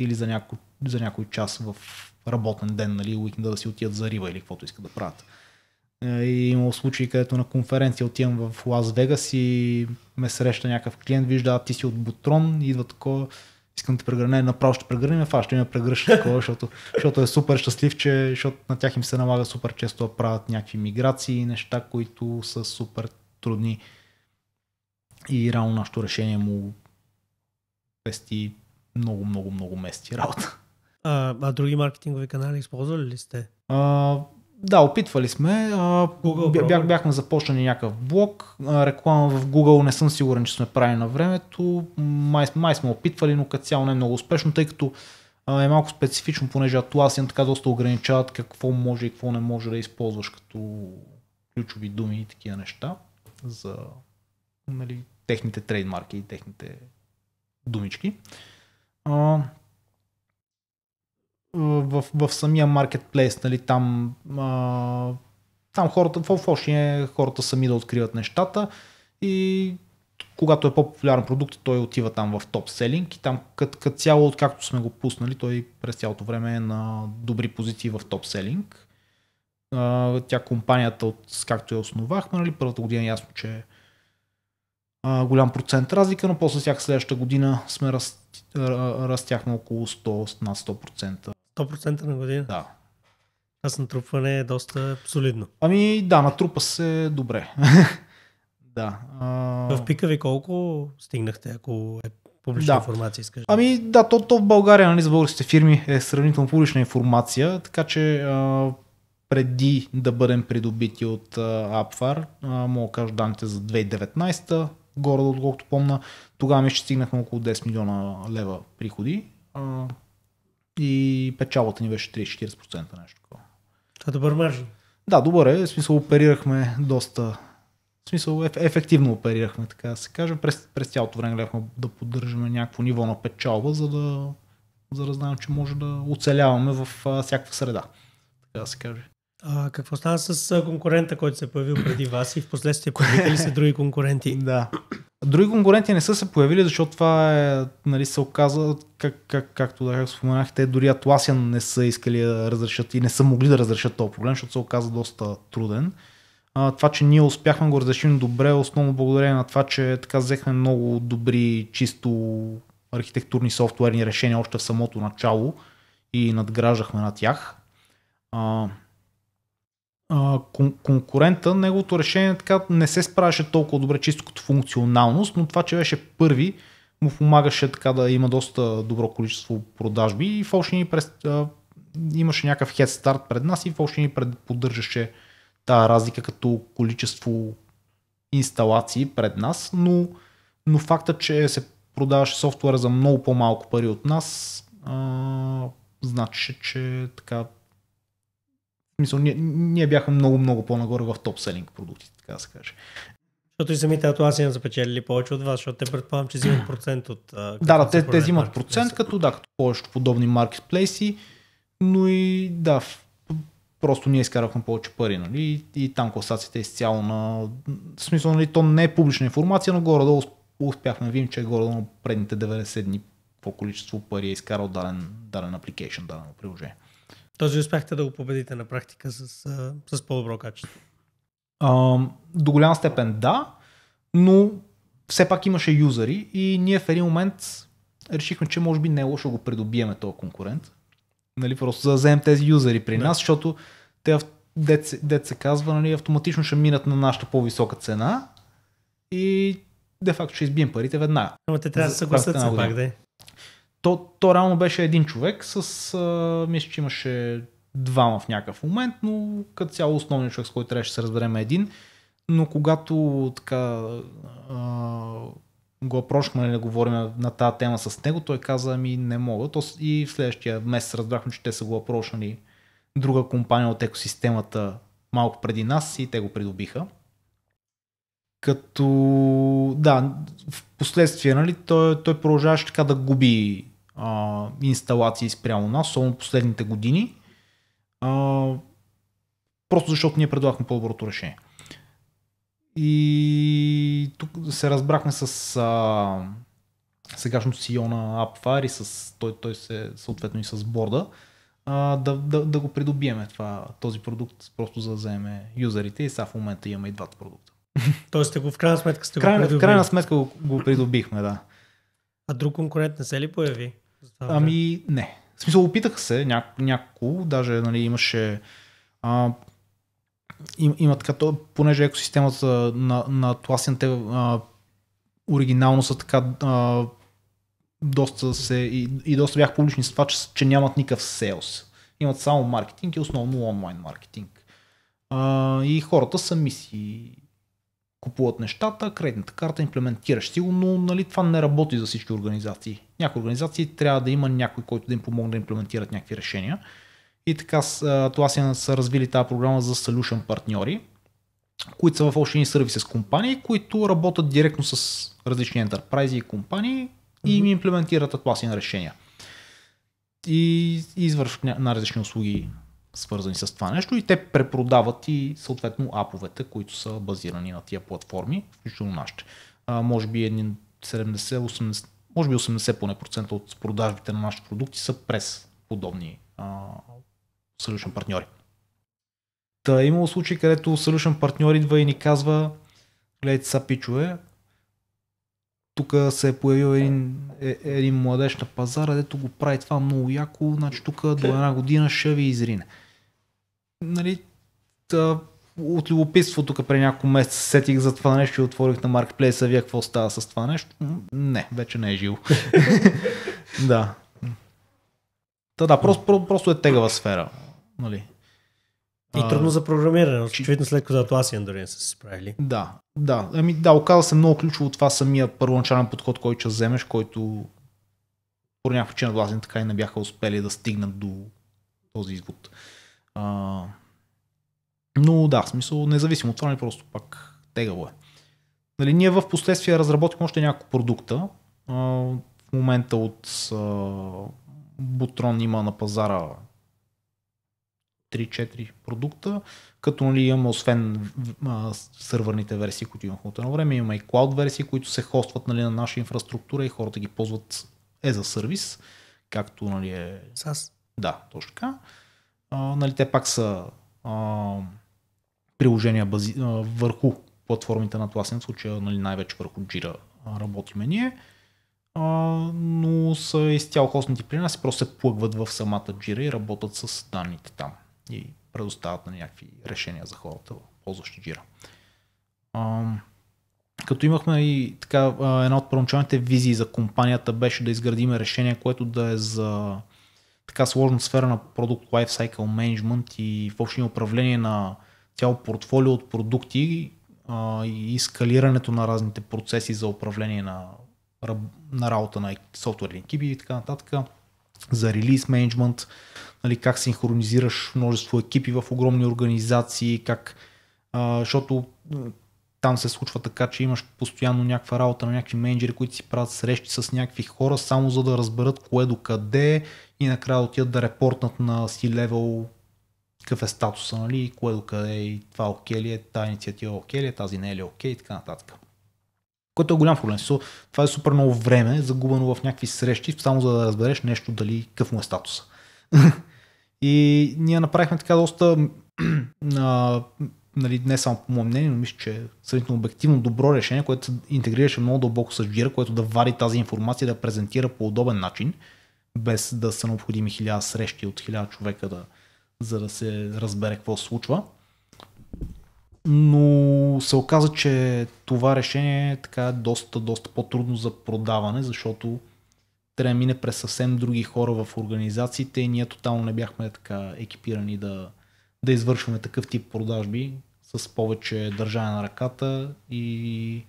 или за някой, за някой час в работен ден, нали, уикенда да си отидат за риба или каквото искат да правят. И е имало случаи, където на конференция отивам в Лас Вегас и ме среща някакъв клиент, вижда, а ти си от Бутрон, идва такова, искам да прегърне, направо ще прегърне, фа ще ме прегръща такова, защото, защото е супер щастлив, че защото на тях им се налага супер често да правят някакви миграции, и неща, които са супер трудни. И реално нашето решение му пести много, много, много мести работа. А, а други маркетингови канали използвали ли сте? А, да, опитвали сме. Google, бях, бяхме започнали някакъв блог, реклама в Google, не съм сигурен, че сме правили на времето. Май, май сме опитвали, но като цяло не е много успешно, тъй като е малко специфично, понеже Atlassian така доста ограничават какво може и какво не може да използваш като ключови думи и такива неща за нали, техните трейдмарки и техните думички в, в самия маркетплейс, нали, там, а, там хората, в Ocean е, хората сами да откриват нещата и когато е по-популярен продукт, той отива там в топ селинг и там като, кът цяло, откакто сме го пуснали, той през цялото време е на добри позиции в топ селинг. А, тя компанията, от, както я основахме, нали, първата година е ясно, че е голям процент разлика, но после всяка следваща година сме раз, растяхме около 100, над 100%. 100% на година? Да. Аз натрупване е доста солидно. Ами да, натрупа се добре. да. А... В пика ви колко стигнахте, ако е публична да. информация, искаш? Ами да, то, то в България, нали, за българските фирми е сравнително публична информация, така че а, преди да бъдем придобити от Апфар, мога да кажа данните за 2019 та горе, отколкото помна, тогава ми ще стигнахме около 10 милиона лева приходи. А, и печалата ни беше 30-40% нещо такова. Това е добър мърж. Да, добър е. В смисъл оперирахме доста. В смисъл еф- ефективно оперирахме, така да се каже. През, през цялото време гледахме да поддържаме някакво ниво на печалба, за да, за да знаем, че може да оцеляваме в а, всякаква среда. Така да се каже. А, какво стана с конкурента, който се е появил преди вас и в последствие появили се други конкуренти? да. Други конкуренти не са се появили, защото това е, нали, се оказа, как, как, както да как споменах, те дори Атласиан не са искали да разрешат и не са могли да разрешат този проблем, защото се оказа доста труден. А, това, че ние успяхме го разрешим добре, основно благодарение на това, че така взехме много добри, чисто архитектурни софтуерни решения още в самото начало и надграждахме на тях. А, а, кон- конкурента, неговото решение така не се справяше толкова добре чисто като функционалност, но това, че беше първи, му помагаше така да има доста добро количество продажби и в през, а, имаше някакъв хед старт пред нас и в общини пред, поддържаше тази разлика като количество инсталации пред нас, но, но факта, че се продаваше софтуера за много по-малко пари от нас, а, значи, че така Мисъл, ние, ние бяхме много, много по-нагоре в топ-селинг продукти, така да се каже. Защото и самите аз имам запечелили повече от вас, защото те предполагам, че взимат процент от... да, да, те, те взимат процент, като да, като повечето подобни маркетплейси, но и да, просто ние изкарахме повече пари, нали? И, и там класацията е изцяло на... В смисъл, нали, то не е публична информация, но горе успяхме да видим, че е горе на предните 90 дни по количество пари е изкарал дарен даден апликейшн, дадено приложение. Този успяхте да го победите на практика с, с по-добро качество. А, до голяма степен да, но все пак имаше юзери и ние в един момент решихме, че може би не е лошо го придобиеме този конкурент. Нали, просто за да вземем тези юзери при да. нас, защото те дет се, дет се казва, нали, автоматично ще минат на нашата по-висока цена и де факто ще избием парите веднага. Но те трябва да се съгласят се пак, да е. То, то реално беше един човек с, а, мисля, че имаше двама в някакъв момент, но като цяло основният човек, с който трябваше да се разберем е един. Но когато така а, го опрошваме нали, да говорим на тази тема с него, той каза, ами не мога. То и в следващия месец разбрахме, че те са го опрошвали друга компания от екосистемата малко преди нас и те го придобиха. Като, да, в последствие, нали, той, той продължаваше така да губи а, инсталации спрямо нас, особено последните години, а, просто защото ние предлагахме по-доброто решение. И тук се разбрахме с а, сегашното CEO на AppFar и с, той, той се, съответно и с борда, а, да, да, да го придобиеме това, този продукт, просто за да вземе юзерите и сега в момента имаме и двата продукта. Тоест, сте го, в крайна сметка сте го придобили. В крайна сметка го, го придобихме, да. А друг конкурент не се ли появи? представя? Ами, не. В смисъл, опитаха се няко, няколко, даже нали, имаше а, им, има така, то, понеже екосистемата на, на Atlassian, а, оригинално са така а, доста се и, и доста бях публични с това, че, че нямат никакъв sales. Имат само маркетинг и основно онлайн маркетинг. А, и хората са си купуват нещата, кредитната карта имплементираш. но нали, това не работи за всички организации. Някои организации трябва да има някой, който да им помогне да имплементират някакви решения. И така си са развили тази програма за solution партньори, които са в общини сервиси с компании, които работят директно с различни ентерпрайзи и компании и им имплементират Atlassian решения. И, и извършват на различни услуги свързани с това нещо и те препродават и съответно аповете, които са базирани на тия платформи, включително нашите. А, може би един 70-80, може би 80 поне процента от продажбите на нашите продукти са през подобни а, solution партньори. Та е имало случаи, където solution партньор идва и ни казва, гледайте са пичове, тук се е появил един, е, един младеж на пазара, дето го прави това много яко, значи тук до една година ще ви изрине нали, тъ, от любопитство тук при няколко месеца сетих за това нещо и отворих на маркетплейса, вие какво става с това нещо? Не, вече не е живо. да. Та да, просто, просто е тегава сфера. Нали. И трудно за програмиране, очевидно след като Atlassian дори не са се справили. Да, да. Ами, да, оказа се много ключово това самия първоначален подход, който ще вземеш, който по някаква причина Atlassian така и не бяха успели да стигнат до този извод. А, но да, в смисъл, независимо от това, не нали, просто пак тегало е. Нали, ние в последствие разработихме още няколко продукта. А, в момента от а, Бутрон има на пазара 3-4 продукта, като нали, имаме освен а, сървърните версии, които имахме от едно време, имаме и клауд версии, които се хостват нали, на наша инфраструктура и хората ги ползват е за сервис, както нали, е... SAS. Да, точно така а, нали, те пак са а, приложения бази, а, върху платформите на Atlassian, в случая нали, най-вече върху Jira работиме ние, а, но са изцяло хостните при нас и просто се плъгват в самата Jira и работят с данните там и предоставят на нали, някакви решения за хората, ползващи Jira. А, като имахме и така, една от първоначалните визии за компанията беше да изградим решение, което да е за така сложна сфера на продукт lifecycle management и въобще управление на цяло портфолио от продукти а, и скалирането на разните процеси за управление на, на работа на софтуерни екипи и така нататък, за релиз менеджмент, нали, как синхронизираш множество екипи в огромни организации, как, а, защото там се случва така, че имаш постоянно някаква работа на някакви менеджери, които си правят срещи с някакви хора, само за да разберат кое до къде, и накрая отидат да репортнат на си левел какъв е статуса, нали, кое до къде е, и това е окей ли е, тази инициатива е окей ли е, тази не е ли окей и така нататък. Което е голям проблем. Това е супер много време, загубено в някакви срещи, само за да разбереш нещо дали какъв му е статуса. и ние направихме така доста а, нали, не само по мое мнение, но мисля, че сравнително обективно добро решение, което интегрираше много дълбоко с Jira, което да вари тази информация, да презентира по удобен начин без да са необходими хиляда срещи от хиляда човека, да, за да се разбере какво се случва. Но се оказа, че това решение е така доста, доста по-трудно за продаване, защото трябва да мине през съвсем други хора в организациите и ние тотално не бяхме така екипирани да, да извършваме такъв тип продажби с повече държане на ръката и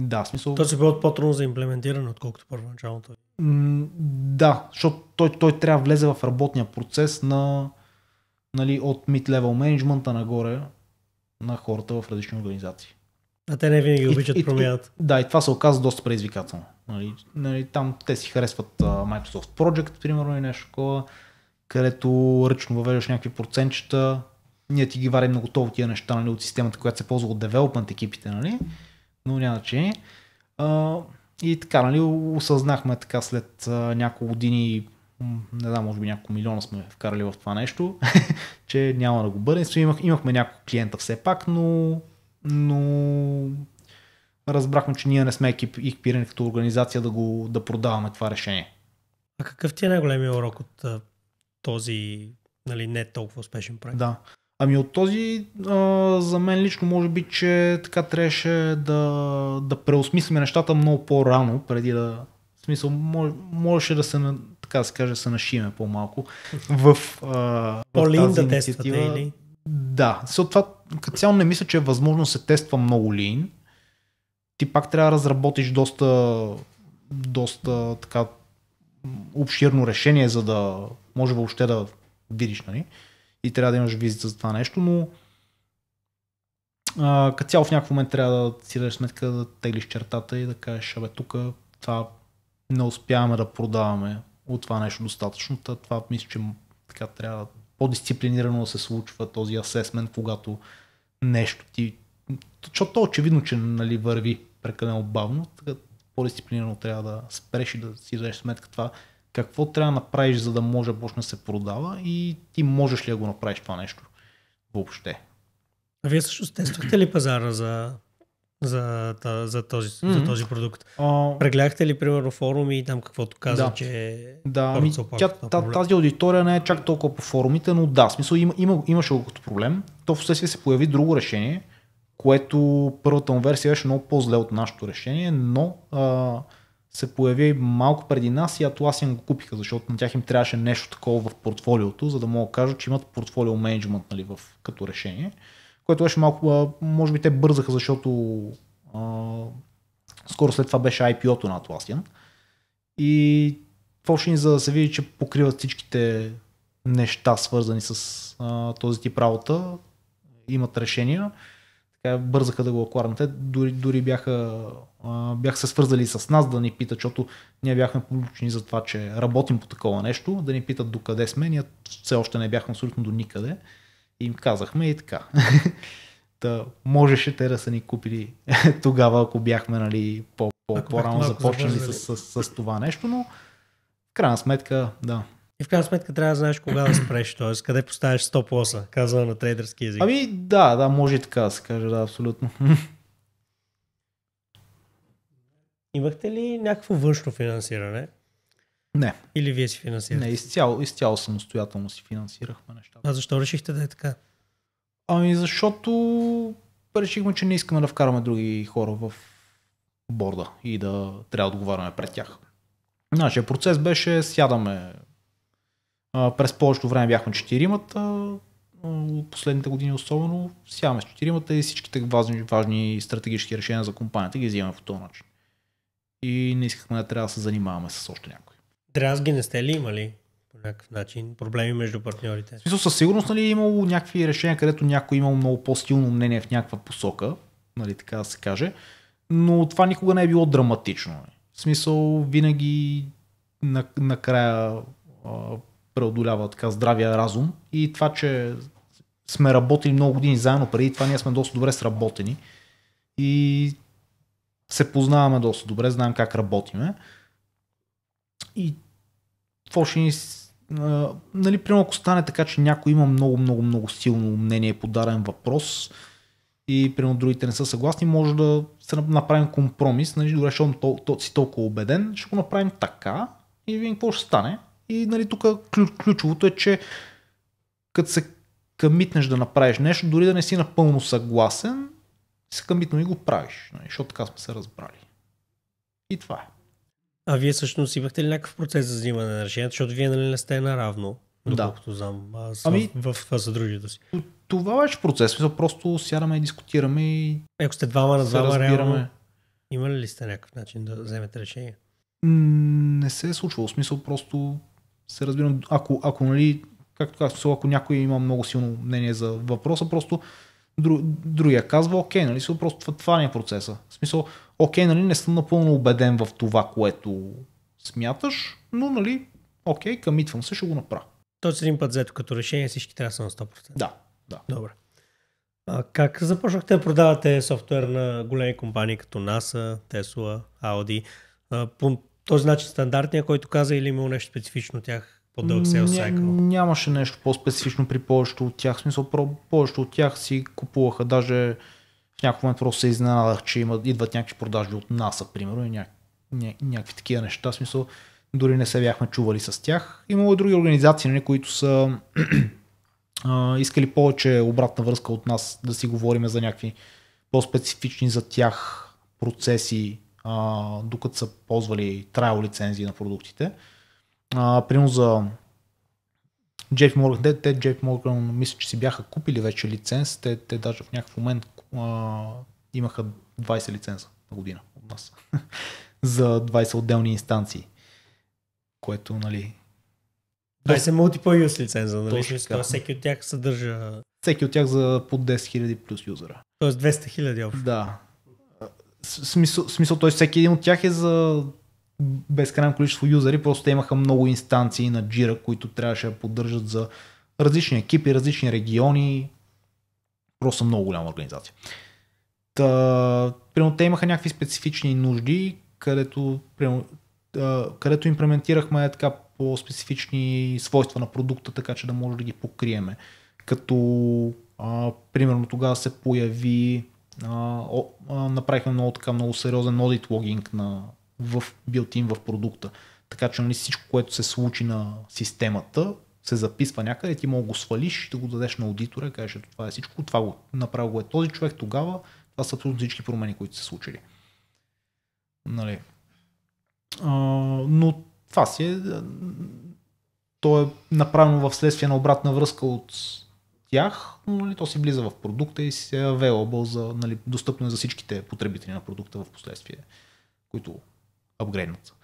да, смисъл. То се било по-трудно за имплементиране, отколкото първоначалното да, защото той, той трябва да влезе в работния процес на, нали, от mid-level менеджмента нагоре на хората в различни организации. А те не винаги обичат промяната. Да, и това се оказа доста предизвикателно. Нали, нали, там те си харесват uh, Microsoft Project, примерно, и нещо такова, където ръчно въвеждаш някакви процентчета. Ние ти ги варим на готово тия неща нали, от системата, която се ползва от девелопмент екипите, нали? но няма значение. Uh, и така, нали, осъзнахме така след няколко години, не знам, може би няколко милиона сме вкарали в това нещо, че няма да го бъде. Имах, имахме няколко клиента все пак, но, но разбрахме, че ние не сме екип, екипирани като организация да, го, да продаваме това решение. А какъв ти е най-големият урок от този нали, не толкова успешен проект? Да. Ами от този, а, за мен лично, може би, че така трябваше да, да преосмислим нещата много по-рано, преди да. В смисъл, може, можеше да се, така да се каже, се нашиме по-малко в. А, по тази да тествате или? Да, това като цяло не мисля, че е възможно се тества много лин. Ти пак трябва да разработиш доста, доста така обширно решение, за да може въобще да видиш, нали? и трябва да имаш визита за това нещо, но като цяло в някакъв момент трябва да си дадеш сметка да теглиш чертата и да кажеш, абе тук това не успяваме да продаваме от това нещо достатъчно, това мисля, че така трябва по-дисциплинирано да се случва този асесмент, когато нещо ти... Защото то е очевидно, че нали, върви прекалено бавно, така по-дисциплинирано трябва да спреш и да си дадеш сметка това какво трябва да направиш, за да може да почне да се продава и ти можеш ли да го направиш това нещо въобще. А вие също тествахте ли пазара за, за, за, за, този, mm-hmm. за този продукт? А... Прегледахте ли, примерно, форуми и там каквото каза, да. че да, ами, тя, та, тази аудитория не е чак толкова по форумите, но да, смисъл има, има, имаше го като проблем. То в следствие се появи друго решение, което първата му версия беше много по-зле от нашето решение, но а, се появи малко преди нас и Atlassian го купиха, защото на тях им трябваше нещо такова в портфолиото, за да мога да кажа, че имат портфолио менеджмент нали, в, като решение, което беше малко, може би те бързаха, защото а, скоро след това беше IPO-то на Atlassian. И почни за да се види, че покриват всичките неща, свързани с а, този тип работа, имат решения така бързаха да го окорнат. Те дори, дори бяха, а, бяха се свързали с нас да ни питат, защото ние бяхме получени за това, че работим по такова нещо, да ни питат докъде сме. Ние все още не бяхме абсолютно до никъде. И им казахме и така. Та, можеше те да са ни купили тогава, ако бяхме нали, по-рано започнали с, с, с, с това нещо, но в крайна сметка, да, и в крайна сметка трябва да знаеш кога да спреш, т.е. къде поставяш стоп лоса, казвам на трейдерски език. Ами да, да, може и така да се каже, да, абсолютно. Имахте ли някакво външно финансиране? Не. Или вие си финансирахте? Не, изцяло, изцяло самостоятелно си финансирахме нещата. А защо решихте да е така? Ами защото решихме, че не искаме да вкараме други хора в борда и да трябва да отговаряме пред тях. Нашия процес беше сядаме през повечето време бяхме четиримата, от последните години особено, сяваме с четиримата и всичките важни, важни стратегически решения за компанията ги взимаме по този начин. И не искахме да трябва да се занимаваме с още някой. Дразги не сте ли имали по някакъв начин? Проблеми между партньорите? В смисъл, със сигурност нали, е имало някакви решения, където някой имал много по-силно мнение в някаква посока, нали, така да се каже, но това никога не е било драматично. Нали. В смисъл, винаги накрая на преодолява така здравия разум и това, че сме работили много години заедно преди това, ние сме доста добре сработени и се познаваме доста добре, знаем как работиме. И какво ще ни... Нали, примерно, ако стане така, че някой има много, много, много силно мнение по даден въпрос и примерно другите не са съгласни, може да се направим компромис. Нали, добре, защото си толкова убеден, ще го направим така и видим какво ще стане. И нали, тук ключовото е, че като се къмитнеш да направиш нещо, дори да не си напълно съгласен, се къмитно и го правиш, нали, защото така сме се разбрали. И това е. А вие всъщност имахте ли някакъв процес за взимане на решението, защото вие нали не сте наравно, доколкото да. знам, аз ами, в, в, в съдружието си. Това беше процес, мисъл. просто сядаме и дискутираме и... Е, ако сте двама на двама, реално, има ли сте някакъв начин да вземете решение? Не се е случвало, смисъл просто се разбирам, ако, ако нали, както казах, ако някой има много силно мнение за въпроса, просто другия казва, окей, нали, си, просто това не е процеса. В смисъл, окей, нали, не съм напълно убеден в това, което смяташ, но, нали, окей, къмитвам се, ще го направя. Точно един път взето като решение, всички трябва да са на 100%. Да, да. Добре. А как започнахте да продавате софтуер на големи компании като NASA, Tesla, Audi? Този значи стандартния, който каза или имало нещо специфично тях по-дълъг sales cycle? Нямаше нещо по-специфично при повечето от тях. В смисъл, повечето от тях си купуваха даже в някакъв момент просто се изненадах, че има, идват някакви продажби от NASA, примерно, и някакви, някакви такива неща. В смисъл, дори не се бяхме чували с тях. Имало и други организации, не, нали, които са а, искали повече обратна връзка от нас, да си говорим за някакви по-специфични за тях процеси, а, докато са ползвали трайл лицензии на продуктите. А, примерно за JP Морган, те, те JP Морган мисля, че си бяха купили вече лиценз, те, те даже в някакъв момент а, имаха 20 лиценза на година от нас за 20 отделни инстанции, което нали... 20 multiple use лиценза, нали? Точно, всеки от тях съдържа... Всеки от тях за под 10 000 плюс юзера. Тоест 200 000 общо. Да, смисъл, смисъл той всеки един от тях е за безкрайно количество юзери, просто те имаха много инстанции на Jira, които трябваше да поддържат за различни екипи, различни региони. Просто много голяма организация. Та, примерно те имаха някакви специфични нужди, където, примерно, където имплементирахме така по-специфични свойства на продукта, така че да може да ги покриеме. Като а, примерно тогава се появи а, а, направихме много така много сериозен audit логинг на, в билтин в продукта. Така че нали, всичко, което се случи на системата, се записва някъде, ти мога го свалиш, и да го дадеш на аудитора, кажеш, ето това е всичко, това го направил го е този човек тогава, това са абсолютно всички промени, които са случили. Нали. А, но това си е, то е направено в следствие на обратна връзка от тях, нали, то си влиза в продукта и си е available, за, нали, достъпно е за всичките потребители на продукта в последствие, които апгрейднат.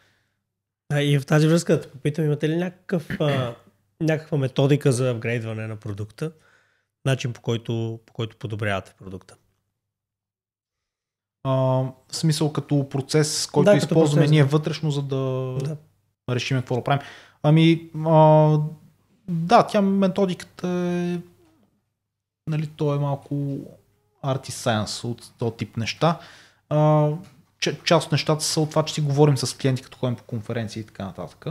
А, и в тази връзка да попитам, имате ли някакъв, а, някаква методика за апгрейдване на продукта, начин по който, по който подобрявате продукта? А, в смисъл като процес, който да, използваме процес, ние вътрешно, за да, да. решим какво да правим. Ами, а, да, тя методиката е нали, то е малко арт и сайенс от този тип неща. А, част от нещата са от това, че си говорим с клиенти, като ходим по конференции и така нататък.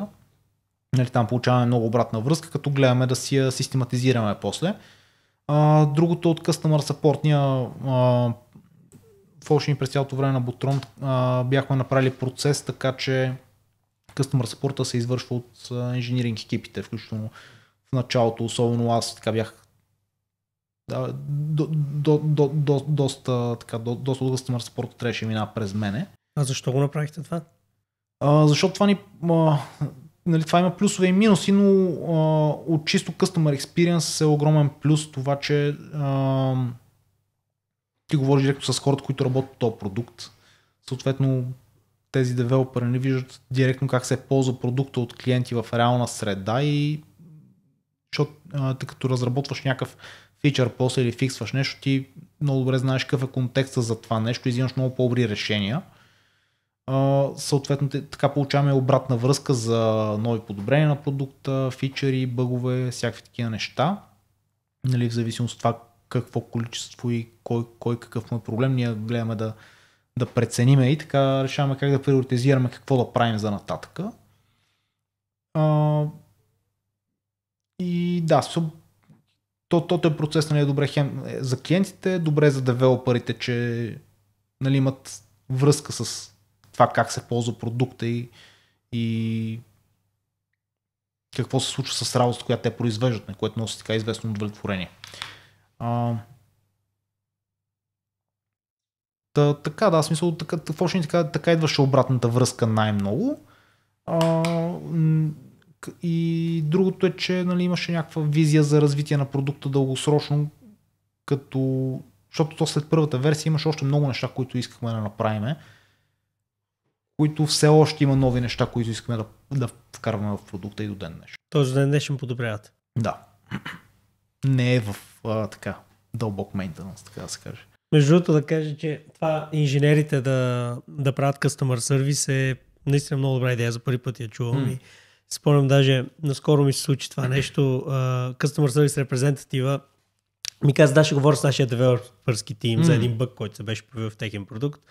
Нали, там получаваме много обратна връзка, като гледаме да си я систематизираме после. А, другото от Customer Support, ние фолшини през цялото време на Botron а, бяхме направили процес, така че Customer Support се извършва от инжиниринг екипите, включително в началото, особено аз така бях да, до, до, до, до, доста, така, до, доста от customer support трябваше мина през мене. А защо го направихте това? А, защото това ни... А, нали, това има плюсове и минуси, но а, от чисто customer experience е огромен плюс това, че а, ти говориш директно с хората, които работят този продукт. Съответно, тези девелопери не виждат директно как се ползва продукта от клиенти в реална среда и защото а, като разработваш някакъв фичър после или фиксваш нещо, ти много добре знаеш какъв е контекста за това нещо и взимаш много по-добри решения. А, съответно, така получаваме обратна връзка за нови подобрения на продукта, фичъри, бъгове, всякакви такива неща. Нали, в зависимост от това какво количество и кой, кой какъв му е проблем, ние гледаме да, да прецениме и така решаваме как да приоритизираме какво да правим за нататъка. А, и да, то, то е процес нали, е добре хем е, за клиентите, е добре за девелоперите, че нали, имат връзка с това как се ползва продукта и, и какво се случва с работата, която те произвеждат, на което носи така известно удовлетворение. А, та, така, да, смисъл, така, в така, така идваше обратната връзка най-много. А, и другото е, че нали, имаше някаква визия за развитие на продукта дългосрочно, като... защото то след първата версия имаше още много неща, които искахме да направиме, които все още има нови неща, които искаме да, да вкарваме в продукта и до ден днешен. Тоест ден днешен подобряват. Да. Не е в а, така дълбок мейнтенанс, така да се каже. Между другото да кажа, че това инженерите да, да правят customer service е наистина много добра идея. За първи път я чувам mm. Спомням даже, наскоро ми се случи това нещо. Uh, Customer Service репрезентатива ми каза, да, ще говоря с нашия девелопърски тим mm. за един бък, който се беше появил в техен продукт.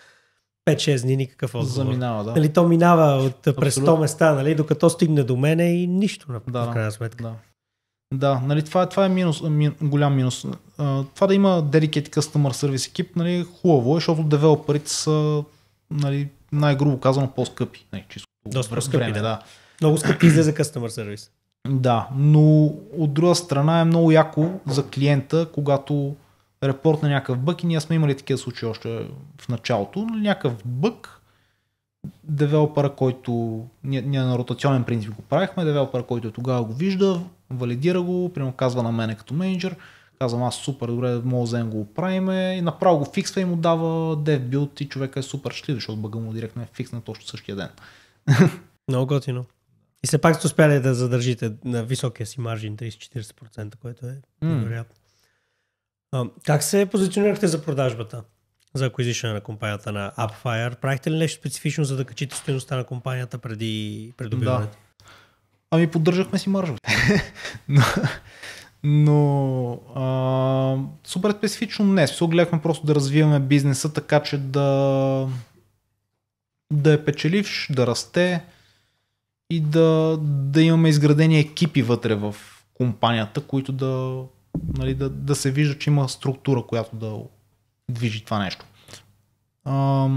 5-6 дни никакъв отговор. Заминава, да. Нали, то минава от, през 100 места, нали, докато стигне до мене и нищо, на да, в крайна сметка. Да. Да, нали, това, това е минус, мин, голям минус. А, това да има dedicated customer service екип, нали, хубаво е, защото девелоперите са, нали, най-грубо казано, по-скъпи. Нали, чисто Доста по-скъпи, време, да. да. Много скъпи излезе за customer service. Да, но от друга страна е много яко за клиента, когато репорт на някакъв бък и ние сме имали такива случаи още в началото, но някакъв бък, девелопера, който ние, ние на ротационен принцип го правихме, девелопера, който е тогава го вижда, валидира го, прямо казва на мене като менеджер, казвам аз супер, добре, мога да го правиме и направо го фиксва и му дава dev build и човека е супер щастлив, защото бъга му директно е фикснат точно същия ден. Много готино. И все пак сте успяли да задържите на високия си маржин 30-40%, което е невероятно. Mm. Как се позиционирахте за продажбата? За acquisition на компанията на AppFire. Правихте ли нещо специфично, за да качите стоеността на компанията преди придобиването? Да. Ами поддържахме си маржовете. но но а, супер специфично не. Смисъл гледахме просто да развиваме бизнеса така, че да, да е печеливш, да расте и да, да имаме изградени екипи вътре в компанията, които да, нали, да, да се вижда, че има структура, която да движи това нещо. А,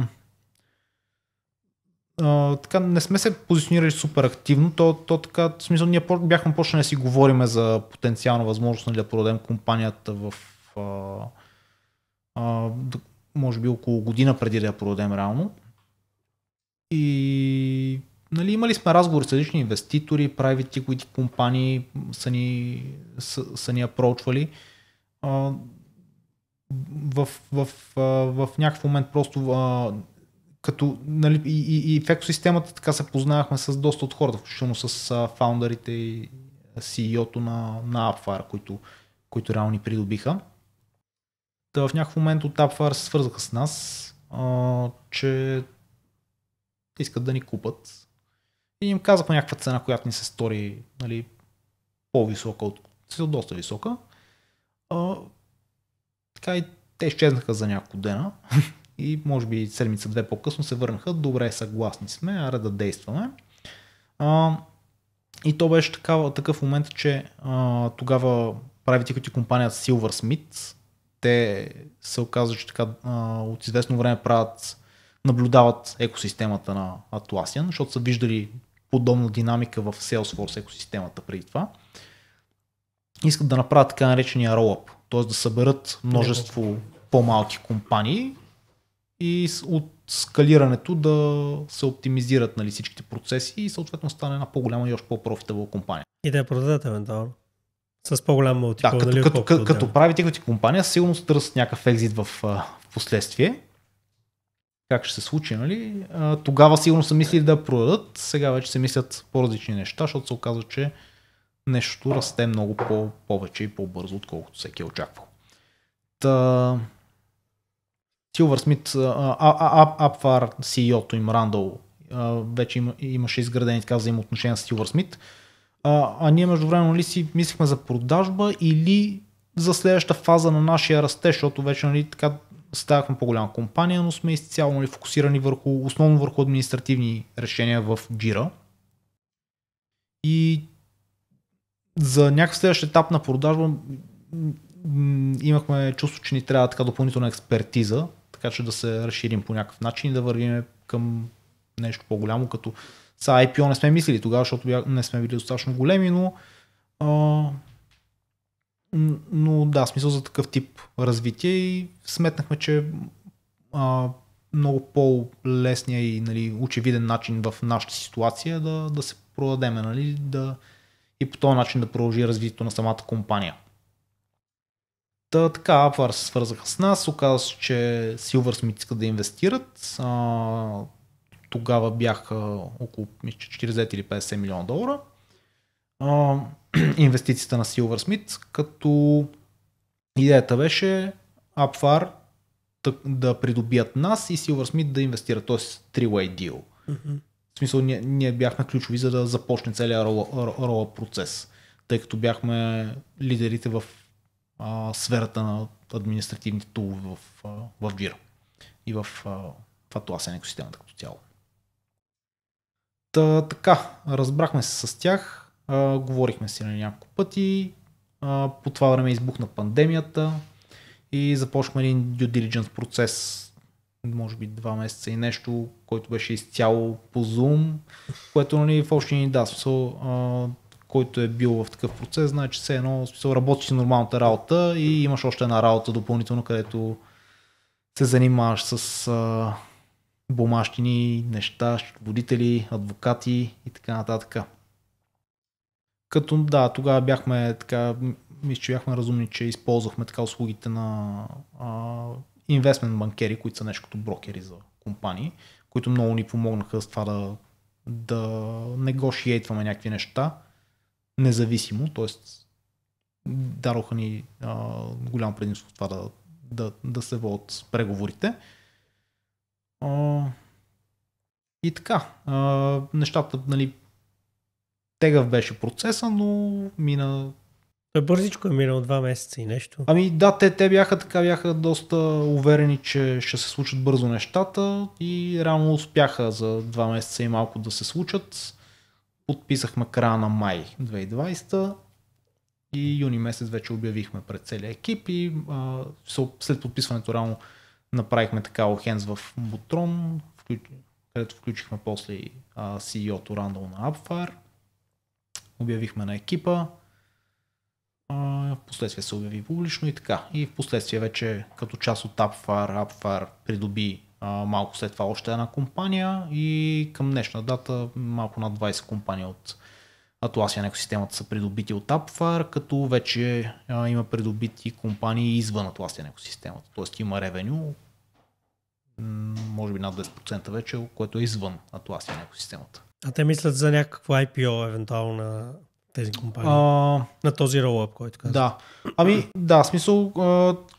а, така, не сме се позиционирали супер активно, то, то така, в смисъл, ние бяхме почнали да си говориме за потенциална възможност нали, да продадем компанията в а, а, може би около година преди да я продадем реално. И нали, имали сме разговори с различни инвеститори, private equity компании са ни, са, са ни апрочвали. А, в, в, в, в някакъв момент просто а, като нали, и, и, и в екосистемата така се познавахме с доста от хората, включително с а, фаундарите и CEO-то на, на Upfire, които, които реално ни придобиха. Та в някакъв момент от Upfire се свързаха с нас, а, че искат да ни купат и им казах някаква цена, която ни се стори нали, по-висока, от, доста висока. А, така и те изчезнаха за няколко дена и може би седмица-две по-късно се върнаха. Добре, съгласни сме, аре да действаме. А, и то беше такава, такъв момент, че а, тогава правите като компанията Silversmith, те се оказа, че така а, от известно време правят, наблюдават екосистемата на Atlassian, защото са виждали подобна динамика в Salesforce екосистемата преди това. Искат да направят така наречения roll-up, т.е. да съберат множество по-малки компании и от скалирането да се оптимизират нали, всичките процеси и съответно стане една по-голяма и още по-профитабла компания. И да я е продадат евентуално. С по-голям мултипл. Да, като, нали, като, като, като прави компания, сигурно търсят някакъв екзит в, в последствие как ще се случи, нали? А, тогава сигурно са мислили да продадат, сега вече се мислят по-различни неща, защото се оказва, че нещо расте много по- повече и по-бързо, отколкото всеки е очаквал. Та... Силвър Смит, Апфар, CEO-то им Рандъл, вече има, имаше изградени така взаимоотношения с Силвър Смит. А, а ние между време нали, си мислихме за продажба или за следващата фаза на нашия растеж, защото вече нали, така, ставахме по-голяма компания, но сме изцяло нали, фокусирани върху, основно върху административни решения в Jira. И за някакъв следващ етап на продажба имахме чувство, че ни трябва така допълнителна експертиза, така че да се разширим по някакъв начин и да вървим към нещо по-голямо, като са IPO не сме мислили тогава, защото не сме били достатъчно големи, но а, но да, смисъл за такъв тип развитие и сметнахме, че а, много по-лесния и нали, очевиден начин в нашата ситуация е да, да се продадеме нали, да, и по този начин да продължи развитието на самата компания. Та, така, Апвар се свързаха с нас, оказа се, че Silversmith иска да инвестират. А, тогава бяха около 40 или 50 милиона долара а, инвестицията на Silversmith, като идеята беше Апфар да придобият нас и Silversmith да инвестира, т.е. three-way deal. Mm-hmm. В смисъл, ние, ние бяхме ключови за да започне целият рола процес, тъй като бяхме лидерите в а, сферата на административните тулове в, а, в Jira и в а, екосистемата като цяло. Та, така, разбрахме се с тях. А, говорихме си на нали, няколко пъти. А, по това време избухна пандемията и започнахме един due diligence процес може би два месеца и нещо, който беше изцяло по Zoom, което нали, в общи ни да, смисъл, а, който е бил в такъв процес, знае, че все едно смисъл, работиш нормалната работа и имаш още една работа допълнително, където се занимаваш с а, бумащини, неща, водители, адвокати и така нататък. Като да, тогава бяхме така, мисля, че бяхме разумни, че използвахме така услугите на инвестмент банкери, които са нещо като брокери за компании, които много ни помогнаха с това да, да не го шиейтваме някакви неща, независимо, т.е. дароха ни а, голям предимство това да, да, да се водят преговорите. А, и така, а, нещата нали, Тегав беше процеса, но мина... Той бързичко е минало два месеца и нещо. Ами да, те, те бяха така, бяха доста уверени, че ще се случат бързо нещата и рано успяха за два месеца и малко да се случат. Подписахме края на май 2020 и юни месец вече обявихме пред целия екип и а, след подписването рано, направихме така охенс в Бутрон, където включихме после CEO-то Рандал на Апфар обявихме на екипа, в последствие се обяви публично и така. И в последствие вече като част от Апфар, Апфар придоби малко след това още една компания и към днешна дата малко над 20 компании от Atlassian екосистемата са придобити от Апфар, като вече има придобити компании извън Atlassian екосистемата. Тоест има ревеню, може би над 10% вече, което е извън Atlassian екосистемата. А те мислят за някакво IPO, евентуално на тези компании. А... На този ролъп, който каза. Да. Ами, да, смисъл,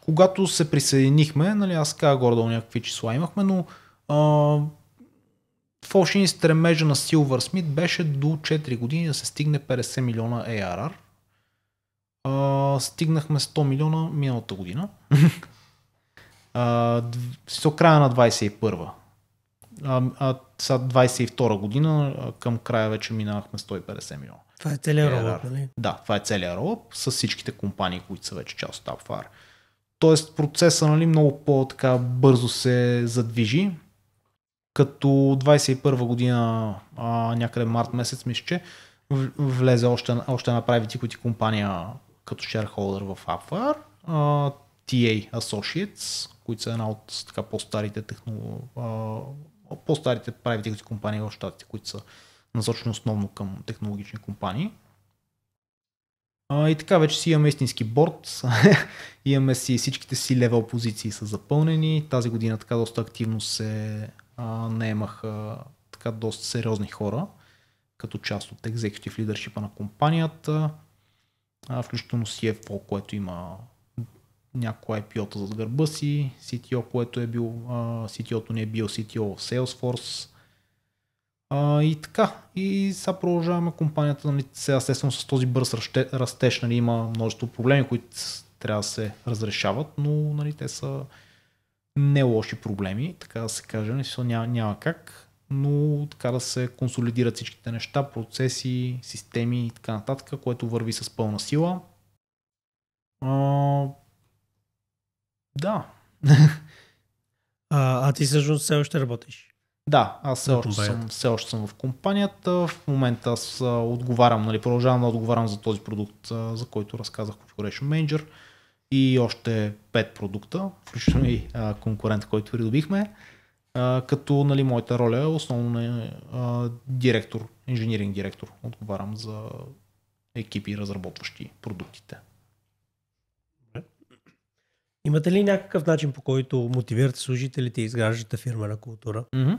когато се присъединихме, нали, аз казах горе-долу някакви числа имахме, но а, фалшин стремежа на Silversmith беше до 4 години да се стигне 50 милиона ARR. А, стигнахме 100 милиона миналата година. а, до края на 21 а, а 22 година, към края вече минавахме 150 милиона. Това е целият е, ролъп, нали? Да, това е целият ролъп с всичките компании, които са вече част от Upfire. Тоест процеса нали, много по-така бързо се задвижи. Като 21 година, а, някъде март месец, мисля, че влезе още, още на private equity компания като shareholder в Upfire, а, TA Associates, които са една от така, по-старите техно, по-старите private equity компании в щатите, които са насочени основно към технологични компании. А, и така вече си имаме истински борт, имаме си всичките си левел позиции са запълнени, тази година така доста активно се а, наемаха така доста сериозни хора като част от екзекутив лидършипа на компанията, а, включително CFO, е което има някои IPO-та зад гърба си, CTO, което е бил, CTO-то не е бил CTO в Salesforce. А, и така, и сега продължаваме компанията, нали, сега естествено с този бърз растеж, нали, има множество проблеми, които трябва да се разрешават, но нали, те са не лоши проблеми, така да се каже, не, нали, няма, няма как, но така да се консолидират всичките неща, процеси, системи и така нататък, което върви с пълна сила. Да. а, а ти всъщност все още работиш? Да, аз все още, съм, все още съм в компанията. В момента аз отговарям, нали, продължавам да отговарям за този продукт, за който разказах Configuration Manager и още 5 продукта, включително и конкурент, който придобихме. като нали, моята роля е основно на директор, инженеринг директор. Отговарям за екипи, разработващи продуктите. Имате ли някакъв начин по който мотивирате служителите и изграждате фирма на култура? Mm-hmm.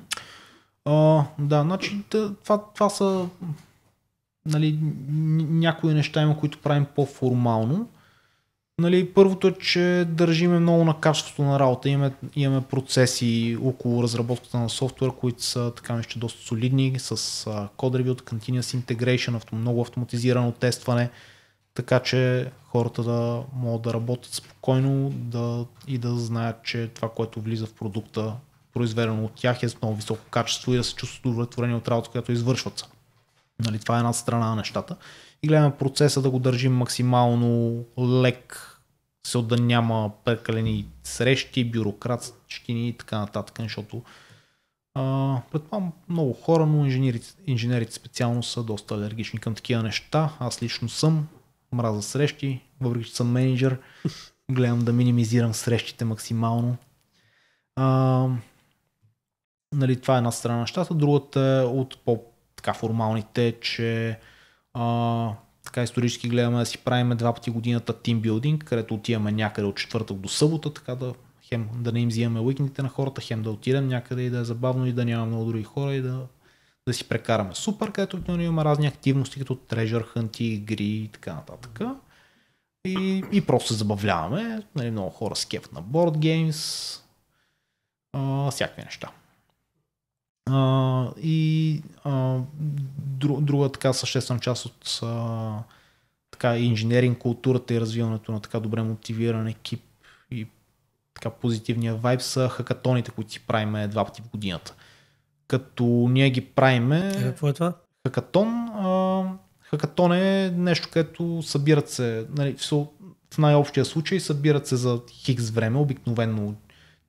Uh, да, значи това, това са нали, някои неща има, които правим по-формално. Нали, първото е, че държиме много на качеството на работа. Имаме, имаме процеси около разработката на софтуер, които са така нещо доста солидни, с код uh, review, continuous integration, авто, много автоматизирано тестване. Uh, така че хората да могат да работят спокойно да, и да знаят, че това, което влиза в продукта, произведено от тях е с много високо качество и да се чувстват удовлетворени от работа, която извършват. Нали, това е една страна на нещата. И гледаме процеса да го държим максимално лек, се да няма прекалени срещи, бюрократщини и така нататък, защото предполагам много хора, но инженерите, инженерите специално са доста алергични към такива неща. Аз лично съм мраза срещи, въпреки че съм менеджер, гледам да минимизирам срещите максимално. А, нали, това е една страна на нещата. Другата е от по-така формалните, че а, така исторически гледаме да си правим два пъти годината тимбилдинг, където отиваме някъде от четвъртък до събота, така да хем да не им взимаме уикендите на хората, хем да отидем някъде и да е забавно и да няма много други хора и да да си прекараме супер, където нали, има разни активности, като Treasure Hunt, игри и така нататък. И, и просто се забавляваме. Нали, много хора с кеф на board games, а, всякакви неща. А, и а, друг, друга така съществена част от а, така инженеринг културата и развиването на така добре мотивиран екип и така позитивния вайб са хакатоните, които си правим два пъти в годината като ние ги правиме. Е, какво е това? Хакатон. А, хакатон е нещо, където събират се, нали, в най-общия случай събират се за хикс време, обикновено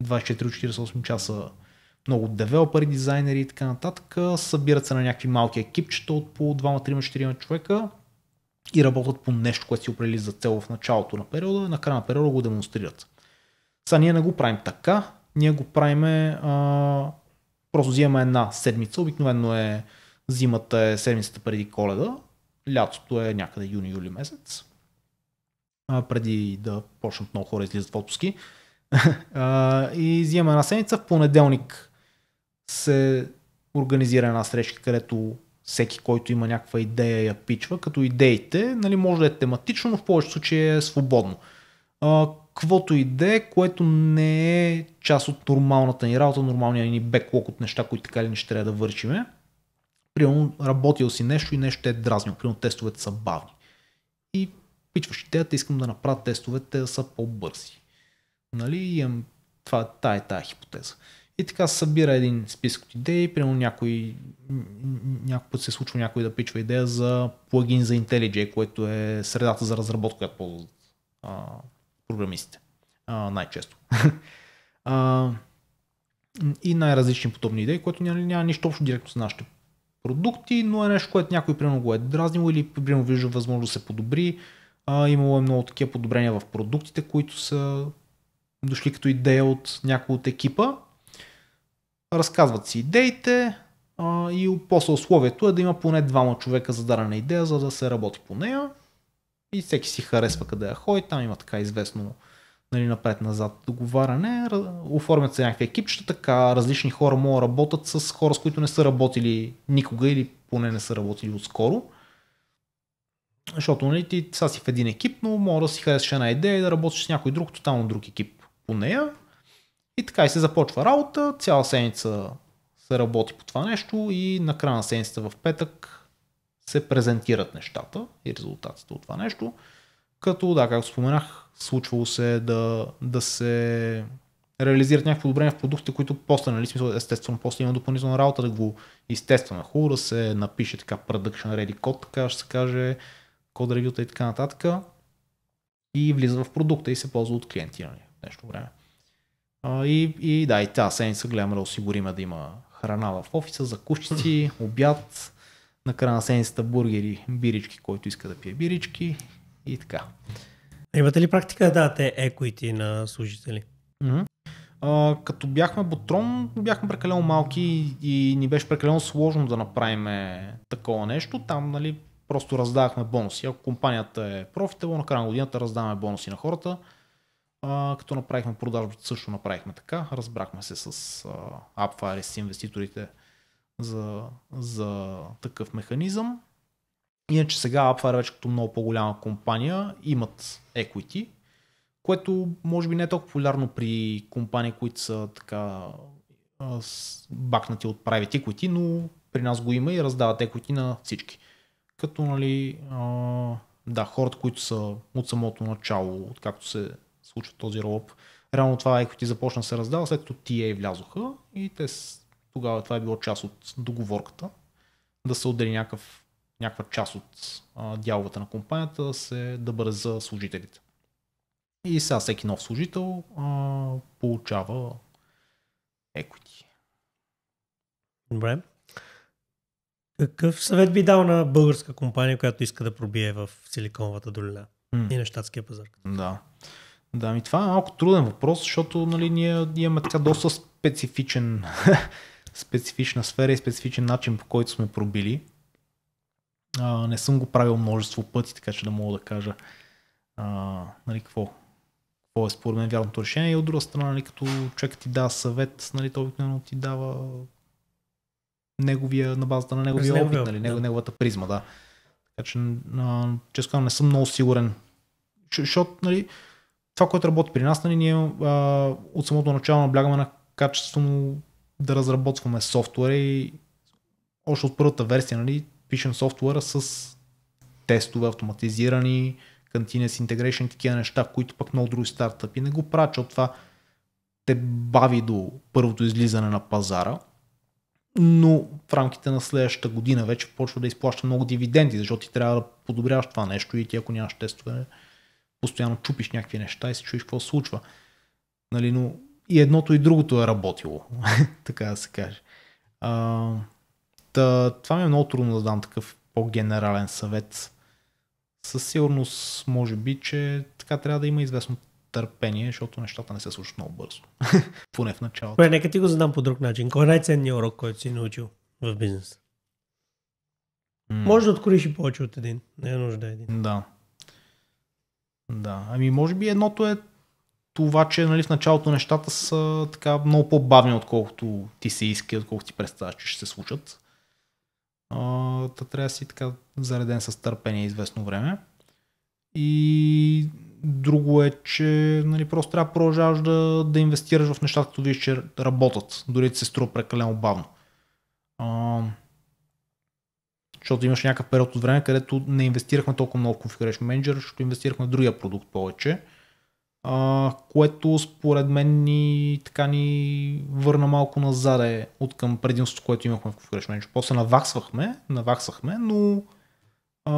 24-48 часа много девелопери, дизайнери и така нататък, събират се на някакви малки екипчета от по 2-3-4 човека и работят по нещо, което си определи за цел в началото на периода, на края на периода го демонстрират. Сега ние не го правим така, ние го правим Просто взимаме една седмица, обикновено е зимата е седмицата преди коледа, лятото е някъде юни-юли месец, а, преди да почнат много хора излизат в отпуски. а, и взимаме една седмица, в понеделник се организира една среща, където всеки, който има някаква идея, я пичва, като идеите, нали, може да е тематично, но в повечето случаи е свободно. А, каквото и да е, което не е част от нормалната ни работа, нормалния ни беклок от неща, които така ли не ще трябва да вършиме. Примерно работил си нещо и нещо те е дразнил. Примерно тестовете са бавни. И пичваш идеята, искам да направя тестовете да са по-бързи. Нали? и това, тая, тая хипотеза. И така се събира един списък от идеи, примерно някой, някой път се случва някой да пичва идея за плагин за IntelliJ, което е средата за разработка, която ползват програмистите. А, най-често. а, и най-различни подобни идеи, което няма, няма нищо общо директно с нашите продукти, но е нещо, което някой примерно го е дразнил или примерно вижда възможност да се подобри. А, имало е много такива подобрения в продуктите, които са дошли като идея от някой от екипа. Разказват си идеите а, и после условието е да има поне двама човека за дадена идея, за да се работи по нея и всеки си харесва къде я ходи. Там има така известно нали, напред-назад договаряне. Оформят се някакви екипчета, така различни хора могат да работят с хора, с които не са работили никога или поне не са работили отскоро. Защото нали, ти сега си в един екип, но може да си харесаш една идея и да работиш с някой друг, тотално друг екип по нея. И така и се започва работа, цяла седмица се работи по това нещо и на края на седмицата в петък се презентират нещата и резултатите от това нещо. Като, да, както споменах, случвало се е да, да се реализират някакви подобрения в продукта, които после, нали, смисъл, естествено, после има допълнителна работа да го изтестваме. Хубаво да се напише така production ready код, така ще се каже, код ревюта и така нататък. И влиза в продукта и се ползва от клиенти, нали, нещо време. А, и, и да, и тази седмица гледаме да осигуриме да има храна в офиса, закусчици, обяд, на края на седмицата бургери, бирички, който иска да пие бирички и така. Имате ли практика да давате екоити на служители? Mm-hmm. А, като бяхме Ботрон, бяхме прекалено малки и ни беше прекалено сложно да направим такова нещо. Там, нали, просто раздавахме бонуси. Ако компанията е профитабл, на края на годината раздаваме бонуси на хората. А, като направихме продажбата, също направихме така. Разбрахме се с а, с инвеститорите, за, за такъв механизъм. Иначе сега Apfire вече като много по-голяма компания имат equity, което може би не е толкова популярно при компании, които са така бакнати от private equity, но при нас го има и раздават equity на всички. Като, нали, да, хората, които са от самото начало, откакто се случва този ролоп, реално това equity започна да се раздава, след като TA влязоха и те тогава това е било част от договорката. Да се отдели някакъв, някаква част от дяловата на компанията да, се, да бъде за служителите. И сега всеки нов служител а, получава equity. Добре. Какъв съвет би дал на българска компания, която иска да пробие в Силиконовата долина mm. и на щатския пазар? Да. Да, ми това е малко труден въпрос, защото нали, ние имаме така доста специфичен специфична сфера и специфичен начин, по който сме пробили. А, не съм го правил множество пъти, така че да мога да кажа а, нали, какво, какво е според мен вярното решение. И от друга страна, нали, като човек ти дава съвет, нали, то обикновено ти дава неговия, на базата на неговия Без опит, нали, да. неговата призма, да. Така че, а, честно не съм много сигурен. Защото, нали, това, което работи при нас, нали, ние а, от самото начало наблягаме на качествено да разработваме софтуер и още от първата версия нали, пишем софтуера с тестове автоматизирани, continuous integration, такива неща, които пък много други стартъпи не го правят, защото това те бави до първото излизане на пазара, но в рамките на следващата година вече почва да изплаща много дивиденди, защото ти трябва да подобряваш това нещо и ти ако нямаш тестове, постоянно чупиш някакви неща и се чуеш какво случва. Нали, но и едното и другото е работило, така да се каже. А, та, това ми е много трудно да дам такъв по-генерален съвет. Със сигурност, може би, че така трябва да има известно търпение, защото нещата не се случват много бързо. Поне в началото. Бе, нека ти го задам по друг начин. Кой е най-ценният урок, който си научил в бизнес? М- може да откориш и повече от един. Не е нужда един. Да. Да. Ами, може би едното е това, че нали, в началото нещата са така много по-бавни, отколкото ти се иска, отколкото ти представяш, че ще се случат. А, та трябва да си така зареден с търпение известно време. И друго е, че нали, просто трябва да продължаваш да, да инвестираш в нещата, като виж, че работят, дори да се струва прекалено бавно. А, защото имаш някакъв период от време, където не инвестирахме толкова много в Configuration Manager, защото инвестирахме в другия продукт повече което според мен ни, така ни върна малко назад е, от към предимството, което имахме в Configuration Manager. После наваксвахме, наваксвахме, но а,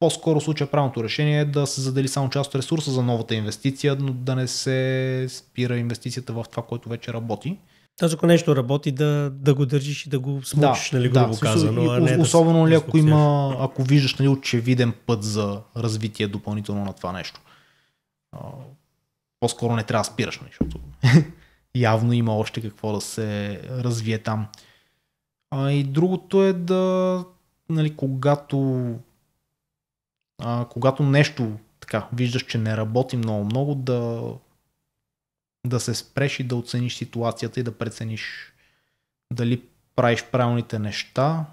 по-скоро случая правилното решение е да се задели само част от ресурса за новата инвестиция, но да не се спира инвестицията в това, което вече работи. Тоест, ако нещо работи, да, да го държиш и да го смучиш, да, нали, грубо да, казано. А особено да ли ако, има, ако виждаш нали, очевиден път за развитие допълнително на това нещо по-скоро не трябва да спираш, нали, защото явно има още какво да се развие там. А, и другото е да, нали, когато, а, когато нещо така, виждаш, че не работи много-много, да, да се спреш и да оцениш ситуацията и да прецениш дали правиш правилните неща,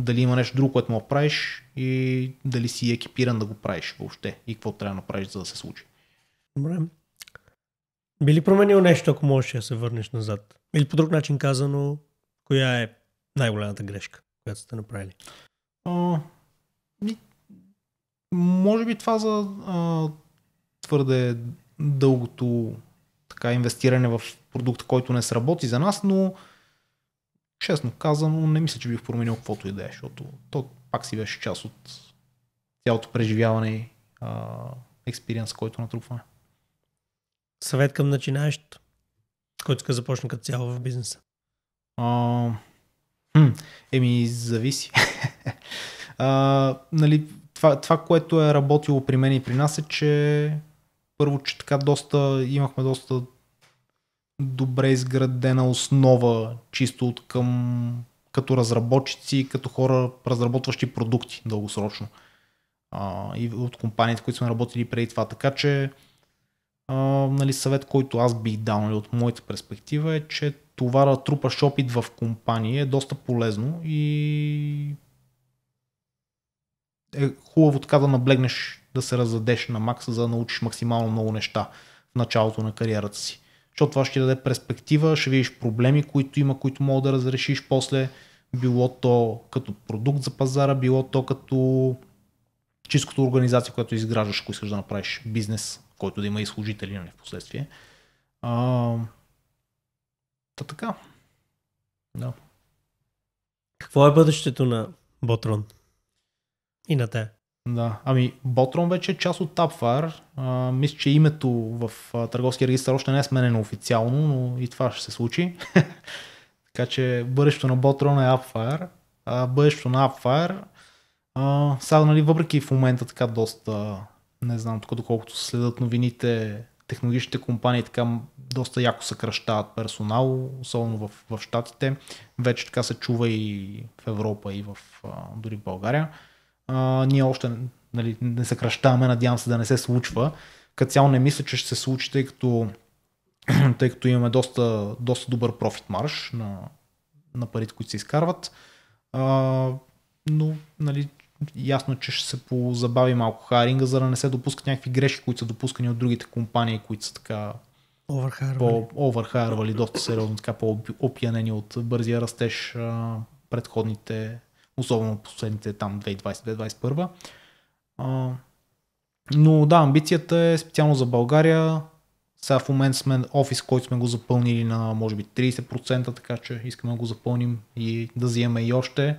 дали има нещо друго, което му правиш и дали си екипиран да го правиш въобще и какво трябва да направиш, за да се случи. Добре. Би ли променил нещо, ако можеш да се върнеш назад? Или по друг начин казано, коя е най-голямата грешка, която сте направили? А, може би това за а, твърде дългото така, инвестиране в продукт, който не сработи за нас, но честно казано, не мисля, че бих променил каквото и да е, защото то пак си беше част от цялото преживяване и експириенс, който натрупваме съвет към начинаещото, който иска да започне като цяло в бизнеса? А, хм, еми, зависи. а, нали, това, това, което е работило при мен и при нас е, че първо, че така доста, имахме доста добре изградена основа, чисто от към като разработчици, като хора, разработващи продукти дългосрочно. А, и от компаниите, които сме работили преди това. Така че а, нали, съвет, който аз бих дал нали, от моята перспектива е, че това да трупаш опит в компания е доста полезно и е хубаво така да наблегнеш, да се раздадеш на макса, за да научиш максимално много неща в началото на кариерата си. Защото това ще ти даде перспектива, ще видиш проблеми, които има, които мога да разрешиш после, било то като продукт за пазара, било то като чистото организация, която изграждаш, ако искаш да направиш бизнес който да има и служители нали, в последствие. А, та така. Да. Какво е бъдещето на Ботрон? И на те. Да, ами Ботрон вече е част от Тапфар. мисля, че името в а, търговския регистр още не е сменено официално, но и това ще се случи. така че бъдещето на Ботрон е Апфар. А бъдещето на Апфар, сега, нали, въпреки в момента така доста не знам, тук доколкото следят новините, технологичните компании така доста яко съкръщават персонал, особено в, в Штатите. Вече така се чува и в Европа, и в, дори в България. А, ние още нали, не съкръщаваме, надявам се да не се случва. Като цяло не мисля, че ще се случи, тъй като, тъй като имаме доста, доста добър профит марш на, на парите, които се изкарват. А, но нали, ясно, че ще се позабави малко хайринга, за да не се допускат някакви грешки, които са допускани от другите компании, които са така овърхайрвали доста сериозно, така по-опиянени от бързия растеж а, предходните, особено последните там 2020-2021. А, но да, амбицията е специално за България. Сега в момента сме офис, който сме го запълнили на може би 30%, така че искаме да го запълним и да взимаме и още.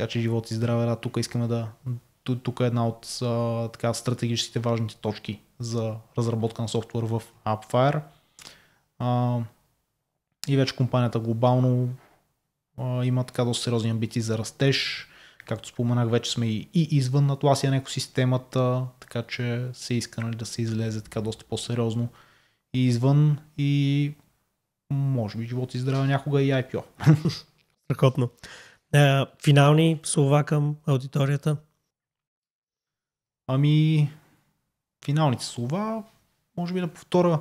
Така че живот и здраве, да, тук искаме да... Тук е една от а, така, стратегическите важните точки за разработка на софтуер в AppFire. А, и вече компанията глобално а, има така доста сериозни амбиции за растеж. Както споменах, вече сме и, и извън на Atlassian екосистемата, така че се иска нали, да се излезе така доста по-сериозно и извън и може би живот и здраве някога и IPO. Страхотно. Е, финални слова към аудиторията? Ами, финалните слова, може би да повторя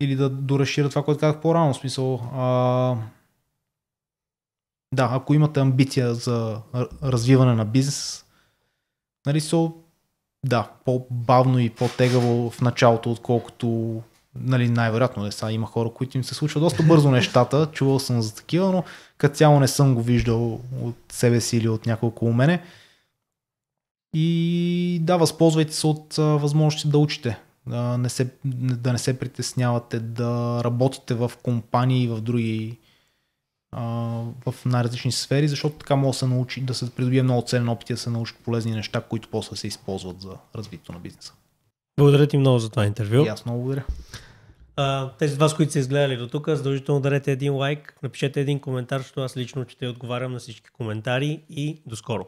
или да доразширя това, което казах по-рано. В смисъл, а, да, ако имате амбиция за развиване на бизнес, нали, са, да, по-бавно и по-тегаво в началото, отколкото нали, най-вероятно не са. Има хора, които им се случва доста бързо нещата, чувал съм за такива, но като цяло не съм го виждал от себе си или от няколко у мене. И да, възползвайте се от възможности да учите. Да не, се, да не се притеснявате да работите в компании и в други в най-различни сфери, защото така може да се научи, да се придобие много ценен опит и да се научат полезни неща, които после се използват за развитието на бизнеса. Благодаря ти много за това интервю. И аз много благодаря. А, тези от вас, които са изгледали до тук, задължително дарете един лайк, напишете един коментар, защото аз лично ще отговарям на всички коментари и до скоро!